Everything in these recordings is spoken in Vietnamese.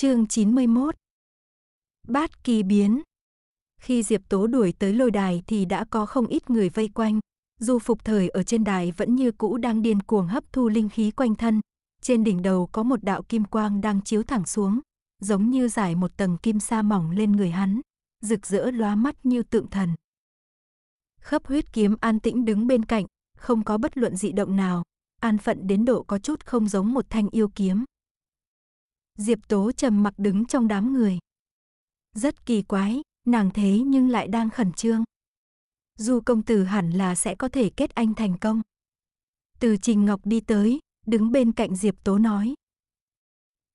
Chương 91 Bát kỳ biến Khi Diệp Tố đuổi tới lôi đài thì đã có không ít người vây quanh. Dù phục thời ở trên đài vẫn như cũ đang điên cuồng hấp thu linh khí quanh thân. Trên đỉnh đầu có một đạo kim quang đang chiếu thẳng xuống, giống như giải một tầng kim sa mỏng lên người hắn, rực rỡ lóa mắt như tượng thần. Khấp huyết kiếm an tĩnh đứng bên cạnh, không có bất luận dị động nào, an phận đến độ có chút không giống một thanh yêu kiếm. Diệp Tố trầm mặc đứng trong đám người. Rất kỳ quái, nàng thế nhưng lại đang khẩn trương. Du công tử hẳn là sẽ có thể kết anh thành công. Từ Trình Ngọc đi tới, đứng bên cạnh Diệp Tố nói.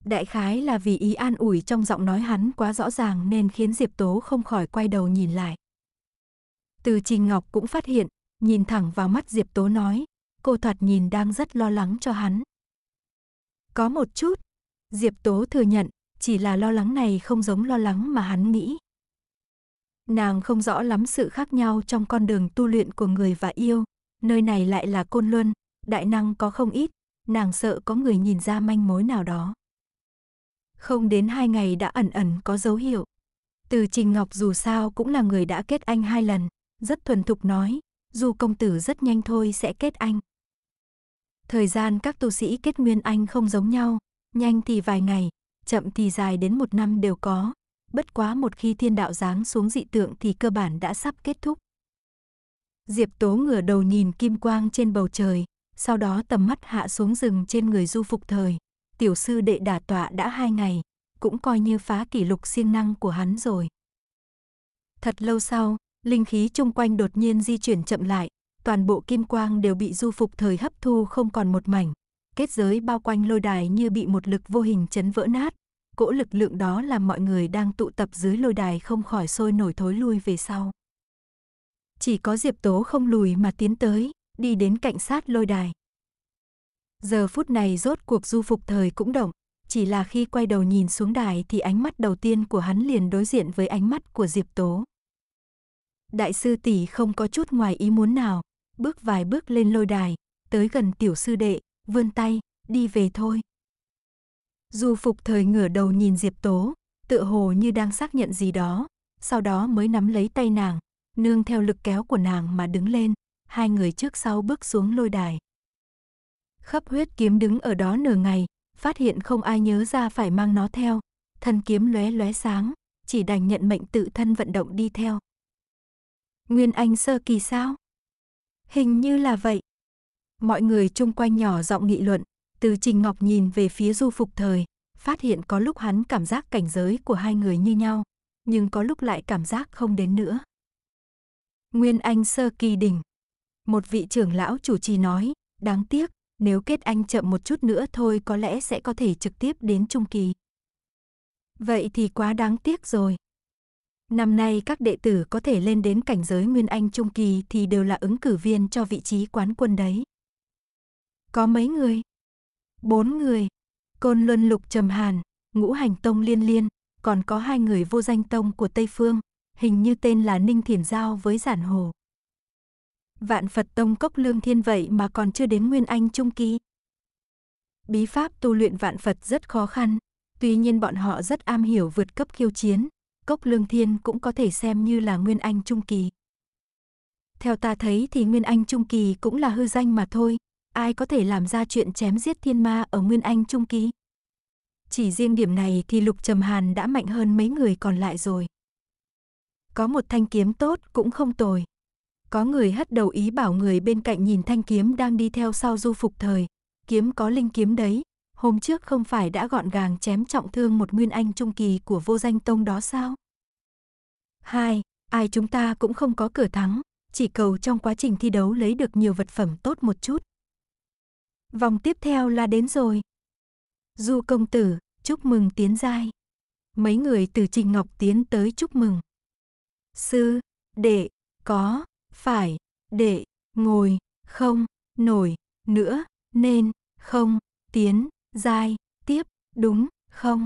Đại khái là vì ý an ủi trong giọng nói hắn quá rõ ràng nên khiến Diệp Tố không khỏi quay đầu nhìn lại. Từ Trình Ngọc cũng phát hiện, nhìn thẳng vào mắt Diệp Tố nói, cô thoạt nhìn đang rất lo lắng cho hắn. Có một chút, Diệp Tố thừa nhận, chỉ là lo lắng này không giống lo lắng mà hắn nghĩ. Nàng không rõ lắm sự khác nhau trong con đường tu luyện của người và yêu, nơi này lại là côn luân, đại năng có không ít, nàng sợ có người nhìn ra manh mối nào đó. Không đến hai ngày đã ẩn ẩn có dấu hiệu. Từ Trình Ngọc dù sao cũng là người đã kết anh hai lần, rất thuần thục nói, dù công tử rất nhanh thôi sẽ kết anh. Thời gian các tu sĩ kết nguyên anh không giống nhau, nhanh thì vài ngày, chậm thì dài đến một năm đều có. Bất quá một khi thiên đạo giáng xuống dị tượng thì cơ bản đã sắp kết thúc. Diệp Tố ngửa đầu nhìn kim quang trên bầu trời, sau đó tầm mắt hạ xuống rừng trên người du phục thời. Tiểu sư đệ đả tọa đã hai ngày, cũng coi như phá kỷ lục siêng năng của hắn rồi. Thật lâu sau, linh khí chung quanh đột nhiên di chuyển chậm lại, toàn bộ kim quang đều bị du phục thời hấp thu không còn một mảnh, kết giới bao quanh lôi đài như bị một lực vô hình chấn vỡ nát. Cỗ lực lượng đó làm mọi người đang tụ tập dưới lôi đài không khỏi sôi nổi thối lui về sau. Chỉ có Diệp Tố không lùi mà tiến tới, đi đến cạnh sát lôi đài. Giờ phút này rốt cuộc du phục thời cũng động, chỉ là khi quay đầu nhìn xuống đài thì ánh mắt đầu tiên của hắn liền đối diện với ánh mắt của Diệp Tố. Đại sư tỷ không có chút ngoài ý muốn nào, bước vài bước lên lôi đài, tới gần tiểu sư đệ, vươn tay, đi về thôi. Du phục thời ngửa đầu nhìn Diệp Tố, tựa hồ như đang xác nhận gì đó, sau đó mới nắm lấy tay nàng, nương theo lực kéo của nàng mà đứng lên, hai người trước sau bước xuống lôi đài. Khắp huyết kiếm đứng ở đó nửa ngày, phát hiện không ai nhớ ra phải mang nó theo, thân kiếm lóe lóe sáng, chỉ đành nhận mệnh tự thân vận động đi theo. Nguyên Anh sơ kỳ sao? Hình như là vậy. Mọi người chung quanh nhỏ giọng nghị luận, từ Trình Ngọc nhìn về phía du phục thời, phát hiện có lúc hắn cảm giác cảnh giới của hai người như nhau, nhưng có lúc lại cảm giác không đến nữa. Nguyên Anh Sơ Kỳ Đỉnh Một vị trưởng lão chủ trì nói, đáng tiếc, nếu kết anh chậm một chút nữa thôi có lẽ sẽ có thể trực tiếp đến Trung Kỳ. Vậy thì quá đáng tiếc rồi. Năm nay các đệ tử có thể lên đến cảnh giới Nguyên Anh Trung Kỳ thì đều là ứng cử viên cho vị trí quán quân đấy. Có mấy người? Bốn người. Côn Luân Lục Trầm Hàn, Ngũ Hành Tông Liên Liên, còn có hai người vô danh tông của Tây Phương, hình như tên là Ninh Thiển Giao với Giản Hồ. Vạn Phật Tông Cốc Lương Thiên vậy mà còn chưa đến Nguyên Anh Trung Kỳ. Bí pháp tu luyện Vạn Phật rất khó khăn, tuy nhiên bọn họ rất am hiểu vượt cấp khiêu chiến, Cốc Lương Thiên cũng có thể xem như là Nguyên Anh Trung Kỳ. Theo ta thấy thì Nguyên Anh Trung Kỳ cũng là hư danh mà thôi, ai có thể làm ra chuyện chém giết thiên ma ở Nguyên Anh Trung Kỳ. Chỉ riêng điểm này thì Lục Trầm Hàn đã mạnh hơn mấy người còn lại rồi. Có một thanh kiếm tốt cũng không tồi. Có người hất đầu ý bảo người bên cạnh nhìn thanh kiếm đang đi theo sau du phục thời. Kiếm có linh kiếm đấy, hôm trước không phải đã gọn gàng chém trọng thương một Nguyên Anh Trung Kỳ của vô danh tông đó sao? Hai, ai chúng ta cũng không có cửa thắng, chỉ cầu trong quá trình thi đấu lấy được nhiều vật phẩm tốt một chút. Vòng tiếp theo là đến rồi. Du công tử, chúc mừng tiến giai. Mấy người từ Trình Ngọc tiến tới chúc mừng. Sư, đệ, có, phải, đệ, ngồi, không, nổi, nữa, nên, không, tiến, giai, tiếp, đúng, không.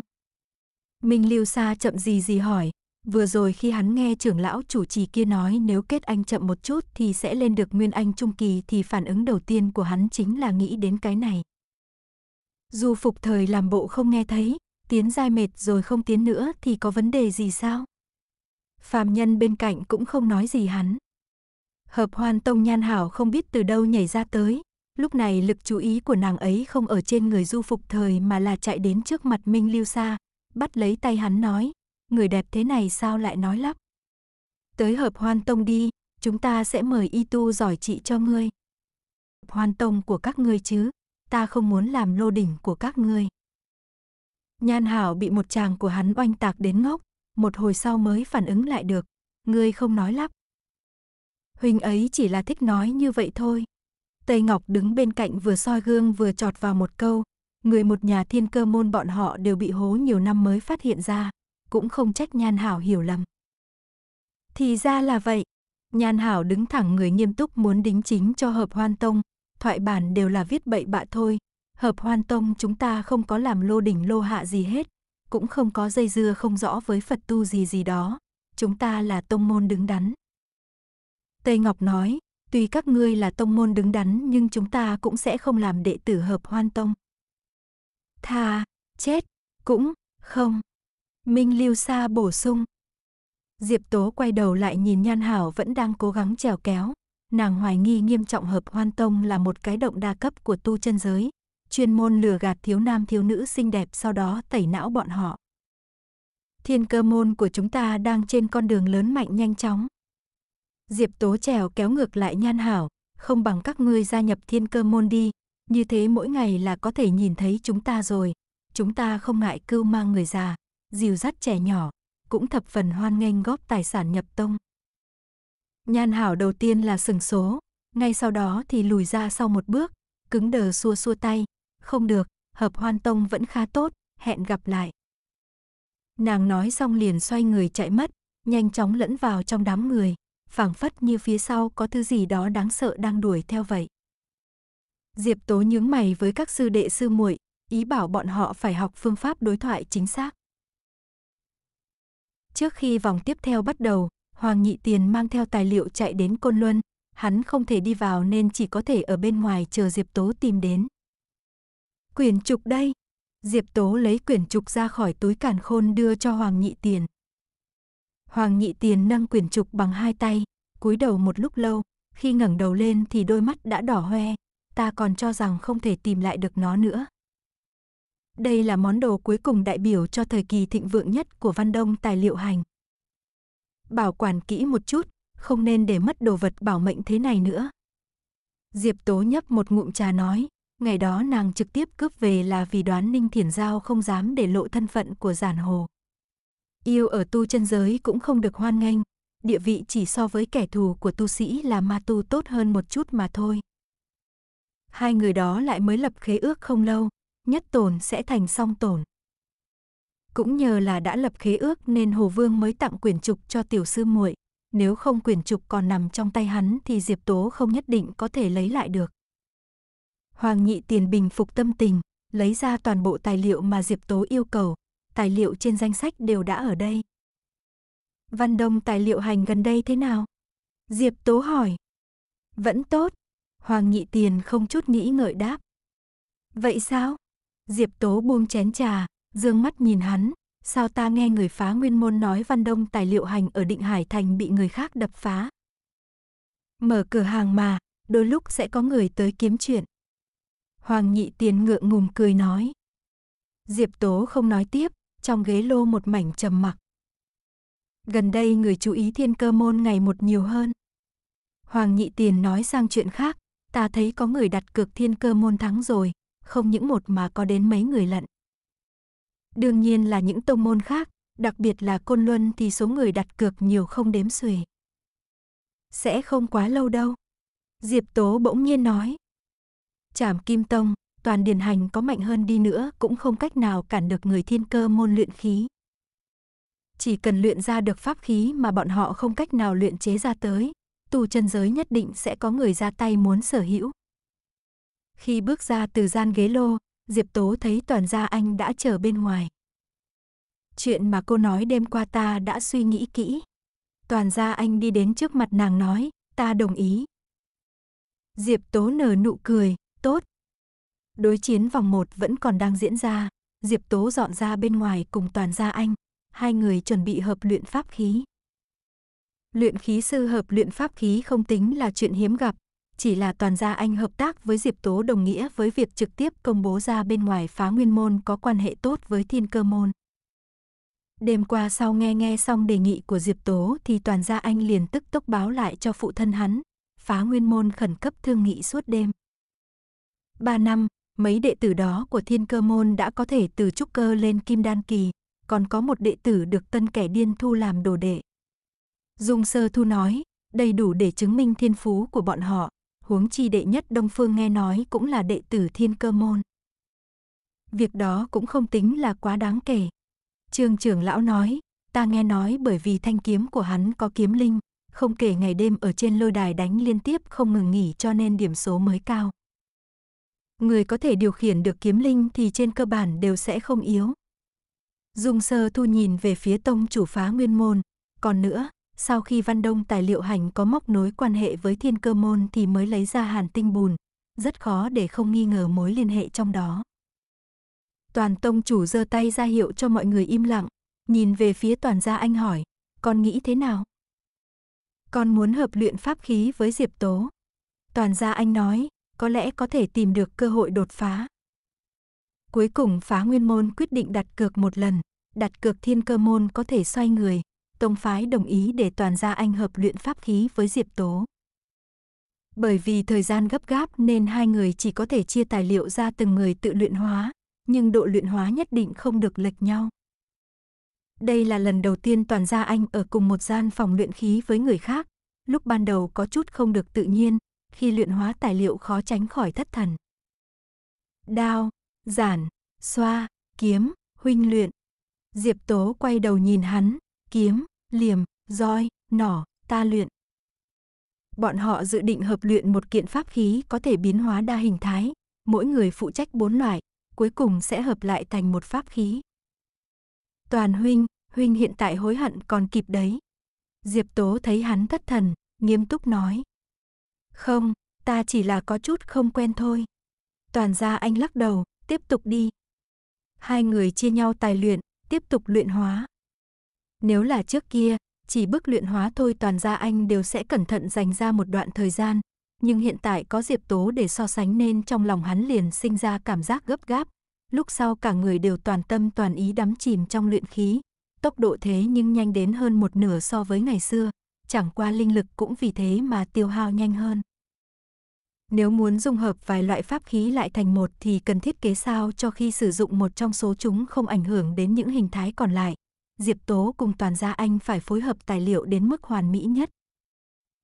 Minh liêu Sa chậm gì gì hỏi, Vừa rồi khi hắn nghe trưởng lão chủ trì kia nói nếu kết anh chậm một chút thì sẽ lên được nguyên anh trung kỳ thì phản ứng đầu tiên của hắn chính là nghĩ đến cái này. Dù phục thời làm bộ không nghe thấy, tiến dai mệt rồi không tiến nữa thì có vấn đề gì sao? Phàm nhân bên cạnh cũng không nói gì hắn. Hợp hoan tông nhan hảo không biết từ đâu nhảy ra tới, lúc này lực chú ý của nàng ấy không ở trên người du phục thời mà là chạy đến trước mặt Minh Lưu Sa, bắt lấy tay hắn nói, người đẹp thế này sao lại nói lắp. Tới hợp hoan tông đi, chúng ta sẽ mời y tu giỏi trị cho ngươi. Hoan tông của các ngươi chứ, ta không muốn làm lô đỉnh của các ngươi. Nhan Hảo bị một chàng của hắn oanh tạc đến ngốc, một hồi sau mới phản ứng lại được, ngươi không nói lắp. Huynh ấy chỉ là thích nói như vậy thôi. Tây Ngọc đứng bên cạnh vừa soi gương vừa chọt vào một câu, người một nhà thiên cơ môn bọn họ đều bị hố nhiều năm mới phát hiện ra cũng không trách Nhan Hảo hiểu lầm. Thì ra là vậy, Nhan Hảo đứng thẳng người nghiêm túc muốn đính chính cho hợp hoan tông, thoại bản đều là viết bậy bạ thôi. Hợp hoan tông chúng ta không có làm lô đỉnh lô hạ gì hết, cũng không có dây dưa không rõ với Phật tu gì gì đó. Chúng ta là tông môn đứng đắn. Tây Ngọc nói, tuy các ngươi là tông môn đứng đắn nhưng chúng ta cũng sẽ không làm đệ tử hợp hoan tông. Tha, chết, cũng, không. Minh Lưu Sa bổ sung. Diệp Tố quay đầu lại nhìn Nhan Hảo vẫn đang cố gắng trèo kéo. Nàng hoài nghi nghiêm trọng hợp hoan tông là một cái động đa cấp của tu chân giới. Chuyên môn lừa gạt thiếu nam thiếu nữ xinh đẹp sau đó tẩy não bọn họ. Thiên cơ môn của chúng ta đang trên con đường lớn mạnh nhanh chóng. Diệp Tố trèo kéo ngược lại Nhan Hảo, không bằng các ngươi gia nhập thiên cơ môn đi. Như thế mỗi ngày là có thể nhìn thấy chúng ta rồi. Chúng ta không ngại cưu mang người già, dìu dắt trẻ nhỏ, cũng thập phần hoan nghênh góp tài sản nhập tông. Nhan Hảo đầu tiên là sừng số, ngay sau đó thì lùi ra sau một bước, cứng đờ xua xua tay, không được, hợp hoan tông vẫn khá tốt, hẹn gặp lại. Nàng nói xong liền xoay người chạy mất, nhanh chóng lẫn vào trong đám người, phảng phất như phía sau có thứ gì đó đáng sợ đang đuổi theo vậy. Diệp Tố nhướng mày với các sư đệ sư muội, ý bảo bọn họ phải học phương pháp đối thoại chính xác. Trước khi vòng tiếp theo bắt đầu, Hoàng Nhị Tiền mang theo tài liệu chạy đến Côn Luân, hắn không thể đi vào nên chỉ có thể ở bên ngoài chờ Diệp Tố tìm đến. Quyển trục đây. Diệp Tố lấy quyển trục ra khỏi túi càn khôn đưa cho Hoàng Nhị Tiền. Hoàng Nhị Tiền nâng quyển trục bằng hai tay, cúi đầu một lúc lâu, khi ngẩng đầu lên thì đôi mắt đã đỏ hoe, ta còn cho rằng không thể tìm lại được nó nữa. Đây là món đồ cuối cùng đại biểu cho thời kỳ thịnh vượng nhất của Văn Đông tài liệu hành. Bảo quản kỹ một chút, không nên để mất đồ vật bảo mệnh thế này nữa. Diệp Tố nhấp một ngụm trà nói, ngày đó nàng trực tiếp cướp về là vì đoán Ninh Thiển Giao không dám để lộ thân phận của giản hồ. Yêu ở tu chân giới cũng không được hoan nghênh, địa vị chỉ so với kẻ thù của tu sĩ là ma tu tốt hơn một chút mà thôi. Hai người đó lại mới lập khế ước không lâu, nhất tồn sẽ thành song tồn. Cũng nhờ là đã lập khế ước nên Hồ Vương mới tặng quyển trục cho tiểu sư muội, nếu không quyển trục còn nằm trong tay hắn thì Diệp Tố không nhất định có thể lấy lại được. Hoàng nhị tiền bình phục tâm tình, lấy ra toàn bộ tài liệu mà Diệp Tố yêu cầu, tài liệu trên danh sách đều đã ở đây. Văn Đông tài liệu hành gần đây thế nào? Diệp Tố hỏi. Vẫn tốt. Hoàng Nhị Tiền không chút nghĩ ngợi đáp. Vậy sao? Diệp Tố buông chén trà, dương mắt nhìn hắn, sao ta nghe người phá nguyên môn nói Văn Đông tài liệu hành ở Định Hải Thành bị người khác đập phá. Mở cửa hàng mà, đôi lúc sẽ có người tới kiếm chuyện. Hoàng nhị tiền ngượng ngùm cười nói. Diệp Tố không nói tiếp, trong ghế lô một mảnh trầm mặc. Gần đây người chú ý thiên cơ môn ngày một nhiều hơn. Hoàng nhị tiền nói sang chuyện khác, ta thấy có người đặt cược thiên cơ môn thắng rồi, không những một mà có đến mấy người lận. Đương nhiên là những tông môn khác, đặc biệt là Côn Luân thì số người đặt cược nhiều không đếm xuể. Sẽ không quá lâu đâu. Diệp Tố bỗng nhiên nói. Trảm Kim Tông, toàn điền hành có mạnh hơn đi nữa cũng không cách nào cản được người thiên cơ môn luyện khí. Chỉ cần luyện ra được pháp khí mà bọn họ không cách nào luyện chế ra tới, tu chân giới nhất định sẽ có người ra tay muốn sở hữu, khi bước ra từ gian ghế lô, Diệp Tố thấy toàn gia anh đã chờ bên ngoài. Chuyện mà cô nói đêm qua ta đã suy nghĩ kỹ. Toàn gia anh đi đến trước mặt nàng nói, ta đồng ý. Diệp Tố nở nụ cười, tốt. Đối chiến vòng 1 vẫn còn đang diễn ra, Diệp Tố dọn ra bên ngoài cùng toàn gia anh, hai người chuẩn bị hợp luyện pháp khí. Luyện khí sư hợp luyện pháp khí không tính là chuyện hiếm gặp, chỉ là toàn gia anh hợp tác với Diệp Tố đồng nghĩa với việc trực tiếp công bố ra bên ngoài phá nguyên môn có quan hệ tốt với thiên cơ môn. Đêm qua sau nghe nghe xong đề nghị của Diệp Tố thì toàn gia anh liền tức tốc báo lại cho phụ thân hắn, phá nguyên môn khẩn cấp thương nghị suốt đêm. Ba năm, mấy đệ tử đó của thiên cơ môn đã có thể từ trúc cơ lên kim đan kỳ, còn có một đệ tử được tân kẻ điên thu làm đồ đệ. Dung Sơ Thu nói, đầy đủ để chứng minh thiên phú của bọn họ, huống chi đệ nhất Đông Phương nghe nói cũng là đệ tử thiên cơ môn. Việc đó cũng không tính là quá đáng kể. Trương trưởng lão nói, ta nghe nói bởi vì thanh kiếm của hắn có kiếm linh, không kể ngày đêm ở trên lôi đài đánh liên tiếp không ngừng nghỉ cho nên điểm số mới cao. Người có thể điều khiển được kiếm linh thì trên cơ bản đều sẽ không yếu. Dung sơ thu nhìn về phía tông chủ phá nguyên môn, còn nữa, sau khi Văn Đông tài liệu hành có móc nối quan hệ với thiên cơ môn thì mới lấy ra hàn tinh bùn, rất khó để không nghi ngờ mối liên hệ trong đó. Toàn tông chủ giơ tay ra hiệu cho mọi người im lặng, nhìn về phía toàn gia anh hỏi, con nghĩ thế nào? Con muốn hợp luyện pháp khí với Diệp Tố. Toàn gia anh nói, có lẽ có thể tìm được cơ hội đột phá. Cuối cùng phá nguyên môn quyết định đặt cược một lần, đặt cược thiên cơ môn có thể xoay người, Tông phái đồng ý để toàn gia anh hợp luyện pháp khí với Diệp Tố. Bởi vì thời gian gấp gáp nên hai người chỉ có thể chia tài liệu ra từng người tự luyện hóa, nhưng độ luyện hóa nhất định không được lệch nhau. Đây là lần đầu tiên toàn gia anh ở cùng một gian phòng luyện khí với người khác, lúc ban đầu có chút không được tự nhiên, khi luyện hóa tài liệu khó tránh khỏi thất thần. Đao, giản, xoa, kiếm, huynh luyện. Diệp Tố quay đầu nhìn hắn, kiếm, liềm, roi, nỏ, ta luyện. Bọn họ dự định hợp luyện một kiện pháp khí có thể biến hóa đa hình thái, mỗi người phụ trách bốn loại, cuối cùng sẽ hợp lại thành một pháp khí. Toàn huynh, huynh hiện tại hối hận còn kịp đấy. Diệp Tố thấy hắn thất thần, nghiêm túc nói. Không, ta chỉ là có chút không quen thôi. Toàn ra anh lắc đầu, tiếp tục đi. Hai người chia nhau tài luyện, tiếp tục luyện hóa. Nếu là trước kia, chỉ bước luyện hóa thôi toàn gia anh đều sẽ cẩn thận dành ra một đoạn thời gian, nhưng hiện tại có Diệp Tố để so sánh nên trong lòng hắn liền sinh ra cảm giác gấp gáp. Lúc sau cả người đều toàn tâm toàn ý đắm chìm trong luyện khí, tốc độ thế nhưng nhanh đến hơn một nửa so với ngày xưa, chẳng qua linh lực cũng vì thế mà tiêu hao nhanh hơn. Nếu muốn dung hợp vài loại pháp khí lại thành một thì cần thiết kế sao cho khi sử dụng một trong số chúng không ảnh hưởng đến những hình thái còn lại, Diệp Tố cùng toàn gia anh phải phối hợp tài liệu đến mức hoàn mỹ nhất.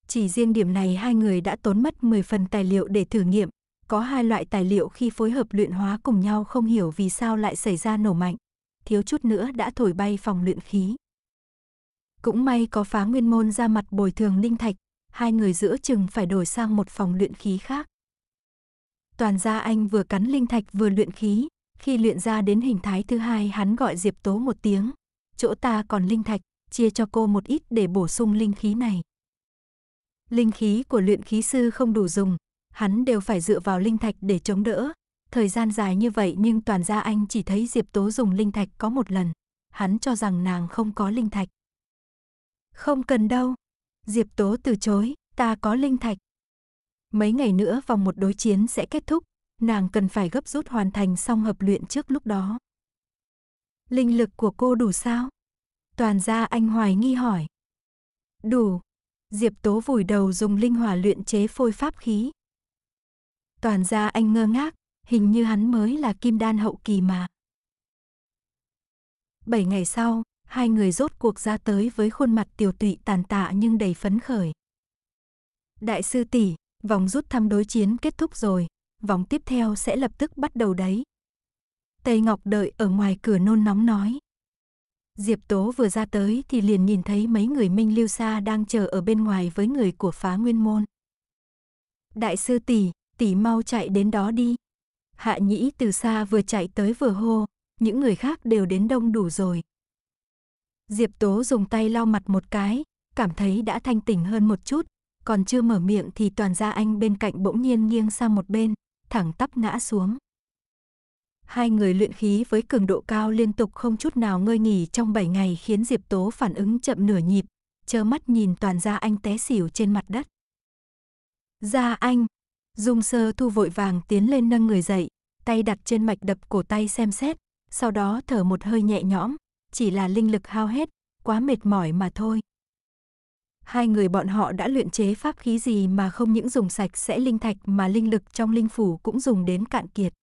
Chỉ riêng điểm này hai người đã tốn mất 10 phần tài liệu để thử nghiệm. Có hai loại tài liệu khi phối hợp luyện hóa cùng nhau không hiểu vì sao lại xảy ra nổ mạnh. Thiếu chút nữa đã thổi bay phòng luyện khí. Cũng may có phá nguyên môn ra mặt bồi thường linh thạch, hai người giữa chừng phải đổi sang một phòng luyện khí khác. Toàn gia anh vừa cắn linh thạch vừa luyện khí, khi luyện ra đến hình thái thứ hai hắn gọi Diệp Tố một tiếng, chỗ ta còn linh thạch, chia cho cô một ít để bổ sung linh khí này. Linh khí của luyện khí sư không đủ dùng, hắn đều phải dựa vào linh thạch để chống đỡ. Thời gian dài như vậy nhưng toàn gia anh chỉ thấy Diệp Tố dùng linh thạch có một lần. Hắn cho rằng nàng không có linh thạch. Không cần đâu. Diệp Tố từ chối, ta có linh thạch. Mấy ngày nữa vòng một đối chiến sẽ kết thúc, nàng cần phải gấp rút hoàn thành xong hợp luyện trước lúc đó. Linh lực của cô đủ sao? Toàn gia anh hoài nghi hỏi. Đủ. Diệp Tố vùi đầu dùng linh hỏa luyện chế phôi pháp khí. Toàn gia anh ngơ ngác, hình như hắn mới là kim đan hậu kỳ mà. Bảy ngày sau, hai người rốt cuộc ra tới với khuôn mặt tiểu tụy tàn tạ nhưng đầy phấn khởi. Đại sư tỷ, vòng rút thăm đối chiến kết thúc rồi, vòng tiếp theo sẽ lập tức bắt đầu đấy. Tây Ngọc đợi ở ngoài cửa nôn nóng nói. Diệp Tố vừa ra tới thì liền nhìn thấy mấy người Minh Lưu Sa đang chờ ở bên ngoài với người của phá nguyên môn. Đại sư tỷ, tỷ mau chạy đến đó đi. Hạ nhĩ từ xa vừa chạy tới vừa hô, những người khác đều đến đông đủ rồi. Diệp Tố dùng tay lau mặt một cái, cảm thấy đã thanh tỉnh hơn một chút, còn chưa mở miệng thì toàn gia anh bên cạnh bỗng nhiên nghiêng sang một bên, thẳng tắp ngã xuống. Hai người luyện khí với cường độ cao liên tục không chút nào ngơi nghỉ trong 7 ngày khiến Diệp Tố phản ứng chậm nửa nhịp, chơ mắt nhìn toàn gia anh té xỉu trên mặt đất. Gia dạ anh, Dung sơ thu vội vàng tiến lên nâng người dậy, tay đặt trên mạch đập cổ tay xem xét, sau đó thở một hơi nhẹ nhõm, chỉ là linh lực hao hết, quá mệt mỏi mà thôi. Hai người bọn họ đã luyện chế pháp khí gì mà không những dùng sạch sẽ linh thạch mà linh lực trong linh phủ cũng dùng đến cạn kiệt.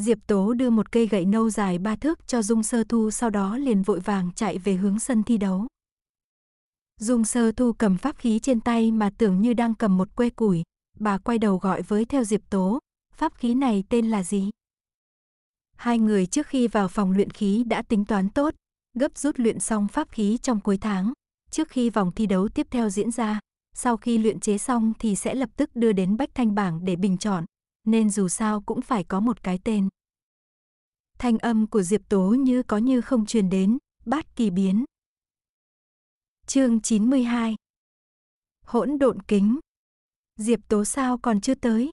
Diệp Tố đưa một cây gậy nâu dài ba thước cho Dung Sơ Thu sau đó liền vội vàng chạy về hướng sân thi đấu. Dung Sơ Thu cầm pháp khí trên tay mà tưởng như đang cầm một que củi, bà quay đầu gọi với theo Diệp Tố, pháp khí này tên là gì? Hai người trước khi vào phòng luyện khí đã tính toán tốt, gấp rút luyện xong pháp khí trong cuối tháng, trước khi vòng thi đấu tiếp theo diễn ra, sau khi luyện chế xong thì sẽ lập tức đưa đến Bách Thanh Bảng để bình chọn, nên dù sao cũng phải có một cái tên. Thanh âm của Diệp Tố như có như không truyền đến, bát kỳ biến. Chương 92 Hỗn độn kính Diệp Tố sao còn chưa tới?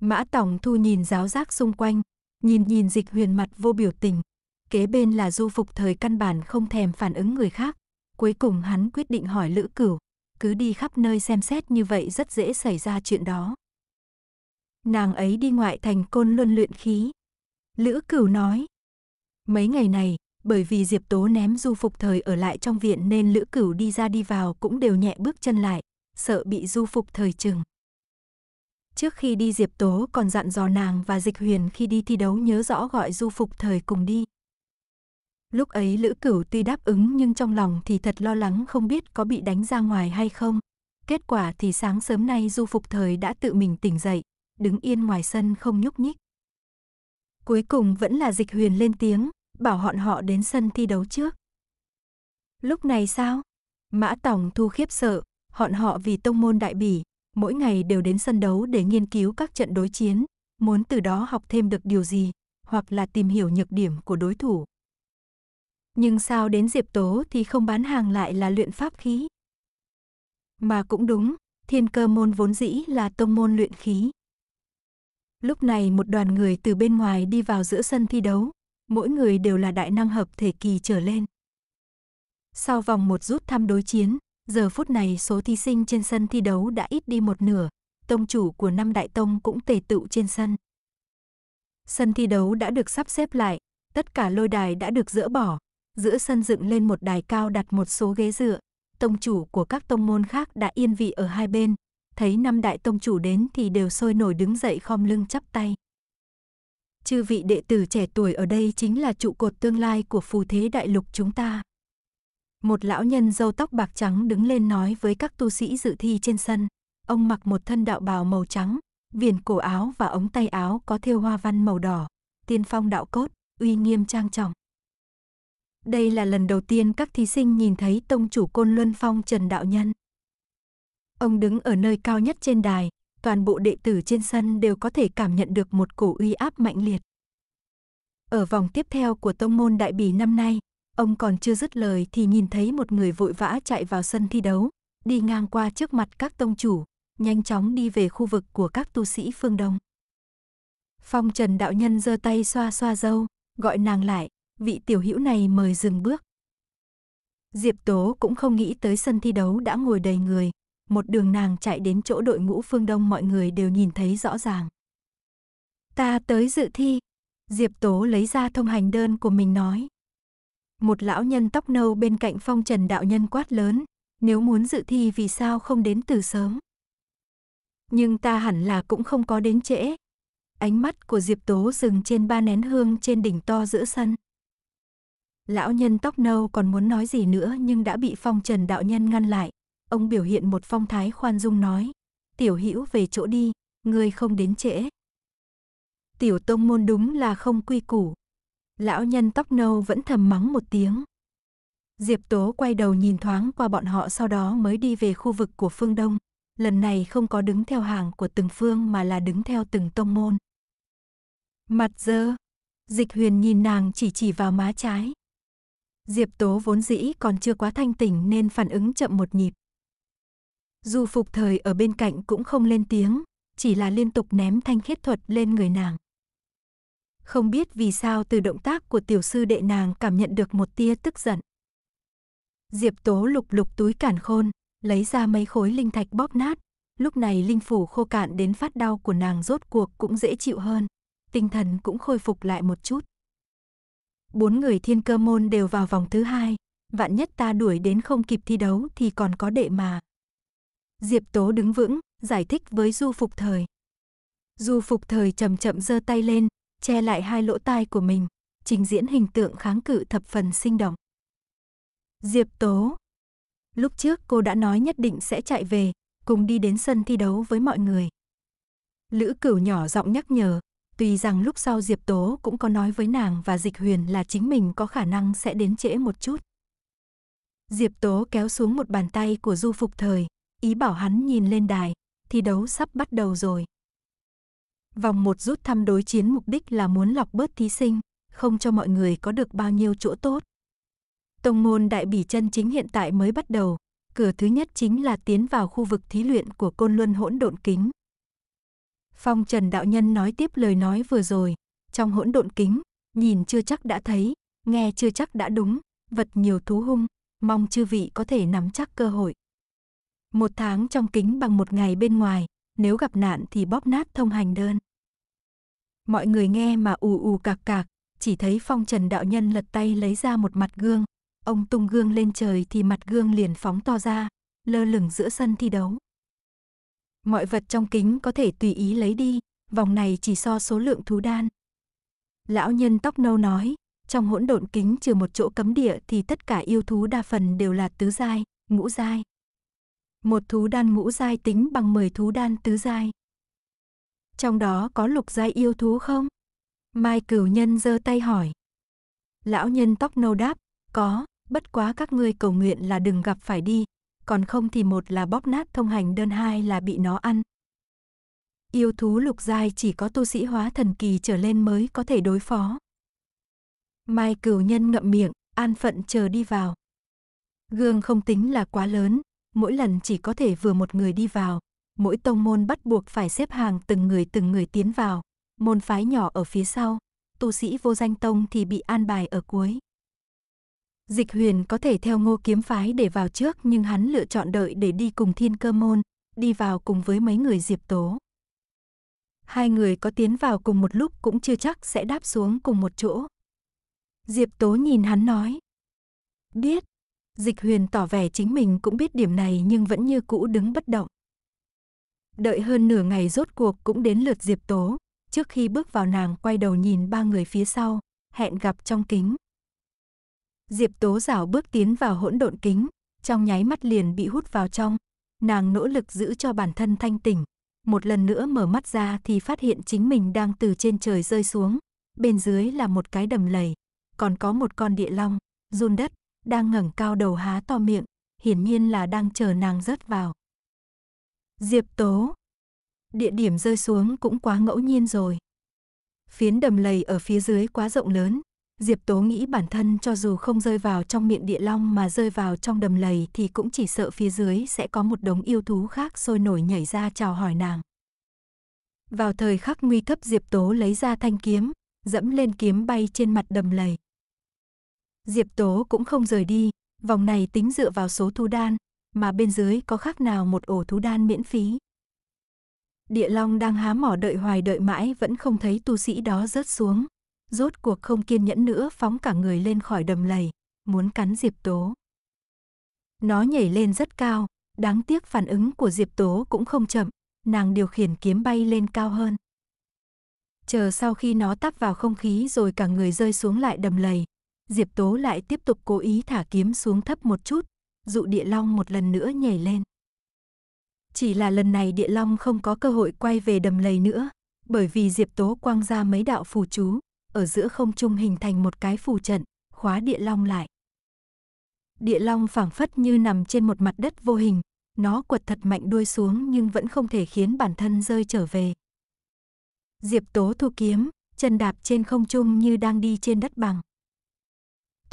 Mã Tổng Thu nhìn giáo giác xung quanh, nhìn nhìn dịch huyền mặt vô biểu tình. Kế bên là du phục thời căn bản không thèm phản ứng người khác. Cuối cùng hắn quyết định hỏi Lữ Cửu, cứ đi khắp nơi xem xét như vậy rất dễ xảy ra chuyện đó nàng ấy đi ngoại thành côn luân luyện khí. Lữ cửu nói, mấy ngày này, bởi vì Diệp Tố ném du phục thời ở lại trong viện nên Lữ Cửu đi ra đi vào cũng đều nhẹ bước chân lại, sợ bị du phục thời chừng. Trước khi đi Diệp Tố còn dặn dò nàng và Dịch Huyền khi đi thi đấu nhớ rõ gọi du phục thời cùng đi. Lúc ấy Lữ Cửu tuy đáp ứng nhưng trong lòng thì thật lo lắng không biết có bị đánh ra ngoài hay không. Kết quả thì sáng sớm nay du phục thời đã tự mình tỉnh dậy, đứng yên ngoài sân không nhúc nhích. Cuối cùng vẫn là dịch huyền lên tiếng, bảo họn họ đến sân thi đấu trước. Lúc này sao? Mã Tổng thu khiếp sợ, họn họ vì tông môn đại bỉ, mỗi ngày đều đến sân đấu để nghiên cứu các trận đối chiến, muốn từ đó học thêm được điều gì, hoặc là tìm hiểu nhược điểm của đối thủ. Nhưng sao đến Diệp Tố thì không bán hàng lại là luyện pháp khí. Mà cũng đúng, thiên cơ môn vốn dĩ là tông môn luyện khí. Lúc này một đoàn người từ bên ngoài đi vào giữa sân thi đấu, mỗi người đều là đại năng hợp thể kỳ trở lên. Sau vòng một rút thăm đối chiến, giờ phút này số thí sinh trên sân thi đấu đã ít đi một nửa, tông chủ của năm đại tông cũng tề tựu trên sân. Sân thi đấu đã được sắp xếp lại, tất cả lôi đài đã được dỡ bỏ, giữa sân dựng lên một đài cao đặt một số ghế dựa, tông chủ của các tông môn khác đã yên vị ở hai bên, thấy năm đại tông chủ đến thì đều sôi nổi đứng dậy khom lưng chắp tay. Chư vị đệ tử trẻ tuổi ở đây chính là trụ cột tương lai của phù thế đại lục chúng ta. Một lão nhân râu tóc bạc trắng đứng lên nói với các tu sĩ dự thi trên sân. Ông mặc một thân đạo bào màu trắng, viền cổ áo và ống tay áo có thêu hoa văn màu đỏ, tiên phong đạo cốt, uy nghiêm trang trọng. Đây là lần đầu tiên các thí sinh nhìn thấy tông chủ Côn Luân Phong Trần Đạo Nhân. Ông đứng ở nơi cao nhất trên đài, toàn bộ đệ tử trên sân đều có thể cảm nhận được một cổ uy áp mạnh liệt. Ở vòng tiếp theo của tông môn đại bỉ năm nay, ông còn chưa dứt lời thì nhìn thấy một người vội vã chạy vào sân thi đấu, đi ngang qua trước mặt các tông chủ, nhanh chóng đi về khu vực của các tu sĩ phương Đông. Phong Trần đạo nhân giơ tay xoa xoa dâu, gọi nàng lại, vị tiểu hữu này mời dừng bước. Diệp Tố cũng không nghĩ tới sân thi đấu đã ngồi đầy người, một đường nàng chạy đến chỗ đội ngũ phương Đông mọi người đều nhìn thấy rõ ràng. Ta tới dự thi. Diệp Tố lấy ra thông hành đơn của mình nói. Một lão nhân tóc nâu bên cạnh phong trần đạo nhân quát lớn, nếu muốn dự thi vì sao không đến từ sớm. Nhưng ta hẳn là cũng không có đến trễ. Ánh mắt của Diệp Tố dừng trên ba nén hương trên đỉnh to giữa sân. Lão nhân tóc nâu còn muốn nói gì nữa nhưng đã bị phong trần đạo nhân ngăn lại. Ông biểu hiện một phong thái khoan dung nói. Tiểu Hữu về chỗ đi, ngươi không đến trễ. Tiểu tông môn đúng là không quy củ. Lão nhân tóc nâu vẫn thầm mắng một tiếng. Diệp Tố quay đầu nhìn thoáng qua bọn họ sau đó mới đi về khu vực của phương Đông. Lần này không có đứng theo hàng của từng phương mà là đứng theo từng tông môn. Mặt dơ. Dịch huyền nhìn nàng chỉ chỉ vào má trái. Diệp Tố vốn dĩ còn chưa quá thanh tỉnh nên phản ứng chậm một nhịp. Dù phục thời ở bên cạnh cũng không lên tiếng, chỉ là liên tục ném thanh khiết thuật lên người nàng. Không biết vì sao từ động tác của tiểu sư đệ nàng cảm nhận được một tia tức giận. Diệp Tố lục lục túi cản khôn, lấy ra mấy khối linh thạch bóp nát, lúc này linh phủ khô cạn đến phát đau của nàng rốt cuộc cũng dễ chịu hơn, tinh thần cũng khôi phục lại một chút. Bốn người thiên cơ môn đều vào vòng thứ hai, vạn nhất ta đuổi đến không kịp thi đấu thì còn có đệ mà. Diệp Tố đứng vững, giải thích với Du Phục Thời. Du Phục Thời chậm chậm giơ tay lên, che lại hai lỗ tai của mình, trình diễn hình tượng kháng cự thập phần sinh động. Diệp Tố Lúc trước cô đã nói nhất định sẽ chạy về, cùng đi đến sân thi đấu với mọi người. Lữ cửu nhỏ giọng nhắc nhở, tuy rằng lúc sau Diệp Tố cũng có nói với nàng và Dịch Huyền là chính mình có khả năng sẽ đến trễ một chút. Diệp Tố kéo xuống một bàn tay của Du Phục Thời, ý bảo hắn nhìn lên đài, thi đấu sắp bắt đầu rồi. Vòng một rút thăm đối chiến mục đích là muốn lọc bớt thí sinh, không cho mọi người có được bao nhiêu chỗ tốt. Tông môn đại bỉ chân chính hiện tại mới bắt đầu, cửa thứ nhất chính là tiến vào khu vực thí luyện của côn luân hỗn độn kính. Phong Trần Đạo Nhân nói tiếp lời nói vừa rồi, trong hỗn độn kính, nhìn chưa chắc đã thấy, nghe chưa chắc đã đúng, vật nhiều thú hung, mong chư vị có thể nắm chắc cơ hội. Một tháng trong kính bằng một ngày bên ngoài, nếu gặp nạn thì bóp nát thông hành đơn. Mọi người nghe mà ù ù cạc cạc, chỉ thấy phong trần đạo nhân lật tay lấy ra một mặt gương. Ông tung gương lên trời thì mặt gương liền phóng to ra, lơ lửng giữa sân thi đấu. Mọi vật trong kính có thể tùy ý lấy đi, vòng này chỉ so số lượng thú đan. Lão nhân tóc nâu nói, trong hỗn độn kính trừ một chỗ cấm địa thì tất cả yêu thú đa phần đều là tứ giai, ngũ giai một thú đan ngũ giai tính bằng 10 thú đan tứ giai. Trong đó có lục giai yêu thú không? Mai cửu nhân giơ tay hỏi. Lão nhân tóc nâu đáp, có, bất quá các ngươi cầu nguyện là đừng gặp phải đi, còn không thì một là bóp nát thông hành đơn hai là bị nó ăn. Yêu thú lục giai chỉ có tu sĩ hóa thần kỳ trở lên mới có thể đối phó. Mai cửu nhân ngậm miệng, an phận chờ đi vào. Gương không tính là quá lớn, mỗi lần chỉ có thể vừa một người đi vào, mỗi tông môn bắt buộc phải xếp hàng từng người từng người tiến vào, môn phái nhỏ ở phía sau, tu sĩ vô danh tông thì bị an bài ở cuối. Dịch huyền có thể theo ngô kiếm phái để vào trước nhưng hắn lựa chọn đợi để đi cùng thiên cơ môn, đi vào cùng với mấy người diệp tố. Hai người có tiến vào cùng một lúc cũng chưa chắc sẽ đáp xuống cùng một chỗ. Diệp tố nhìn hắn nói. Biết, Dịch huyền tỏ vẻ chính mình cũng biết điểm này nhưng vẫn như cũ đứng bất động. Đợi hơn nửa ngày rốt cuộc cũng đến lượt Diệp Tố, trước khi bước vào nàng quay đầu nhìn ba người phía sau, hẹn gặp trong kính. Diệp Tố rảo bước tiến vào hỗn độn kính, trong nháy mắt liền bị hút vào trong. Nàng nỗ lực giữ cho bản thân thanh tỉnh, một lần nữa mở mắt ra thì phát hiện chính mình đang từ trên trời rơi xuống, bên dưới là một cái đầm lầy, còn có một con địa long, run đất, đang ngẩng cao đầu há to miệng, hiển nhiên là đang chờ nàng rớt vào. Diệp Tố. Địa điểm rơi xuống cũng quá ngẫu nhiên rồi. Phiến đầm lầy ở phía dưới quá rộng lớn, Diệp Tố nghĩ bản thân cho dù không rơi vào trong miệng địa long mà rơi vào trong đầm lầy thì cũng chỉ sợ phía dưới sẽ có một đống yêu thú khác sôi nổi nhảy ra chào hỏi nàng. Vào thời khắc nguy cấp Diệp Tố lấy ra thanh kiếm, dẫm lên kiếm bay trên mặt đầm lầy. Diệp Tố cũng không rời đi, vòng này tính dựa vào số thú đan, mà bên dưới có khác nào một ổ thú đan miễn phí. Địa Long đang há mỏ đợi hoài đợi mãi vẫn không thấy tu sĩ đó rớt xuống. Rốt cuộc không kiên nhẫn nữa phóng cả người lên khỏi đầm lầy, muốn cắn Diệp Tố. Nó nhảy lên rất cao, đáng tiếc phản ứng của Diệp Tố cũng không chậm, nàng điều khiển kiếm bay lên cao hơn. Chờ sau khi nó tắp vào không khí rồi cả người rơi xuống lại đầm lầy, Diệp Tố lại tiếp tục cố ý thả kiếm xuống thấp một chút, dụ địa long một lần nữa nhảy lên. Chỉ là lần này địa long không có cơ hội quay về đầm lầy nữa, bởi vì Diệp Tố quang ra mấy đạo phù chú, ở giữa không trung hình thành một cái phù trận, khóa địa long lại. Địa long phảng phất như nằm trên một mặt đất vô hình, nó quật thật mạnh đuôi xuống nhưng vẫn không thể khiến bản thân rơi trở về. Diệp Tố thu kiếm, chân đạp trên không trung như đang đi trên đất bằng.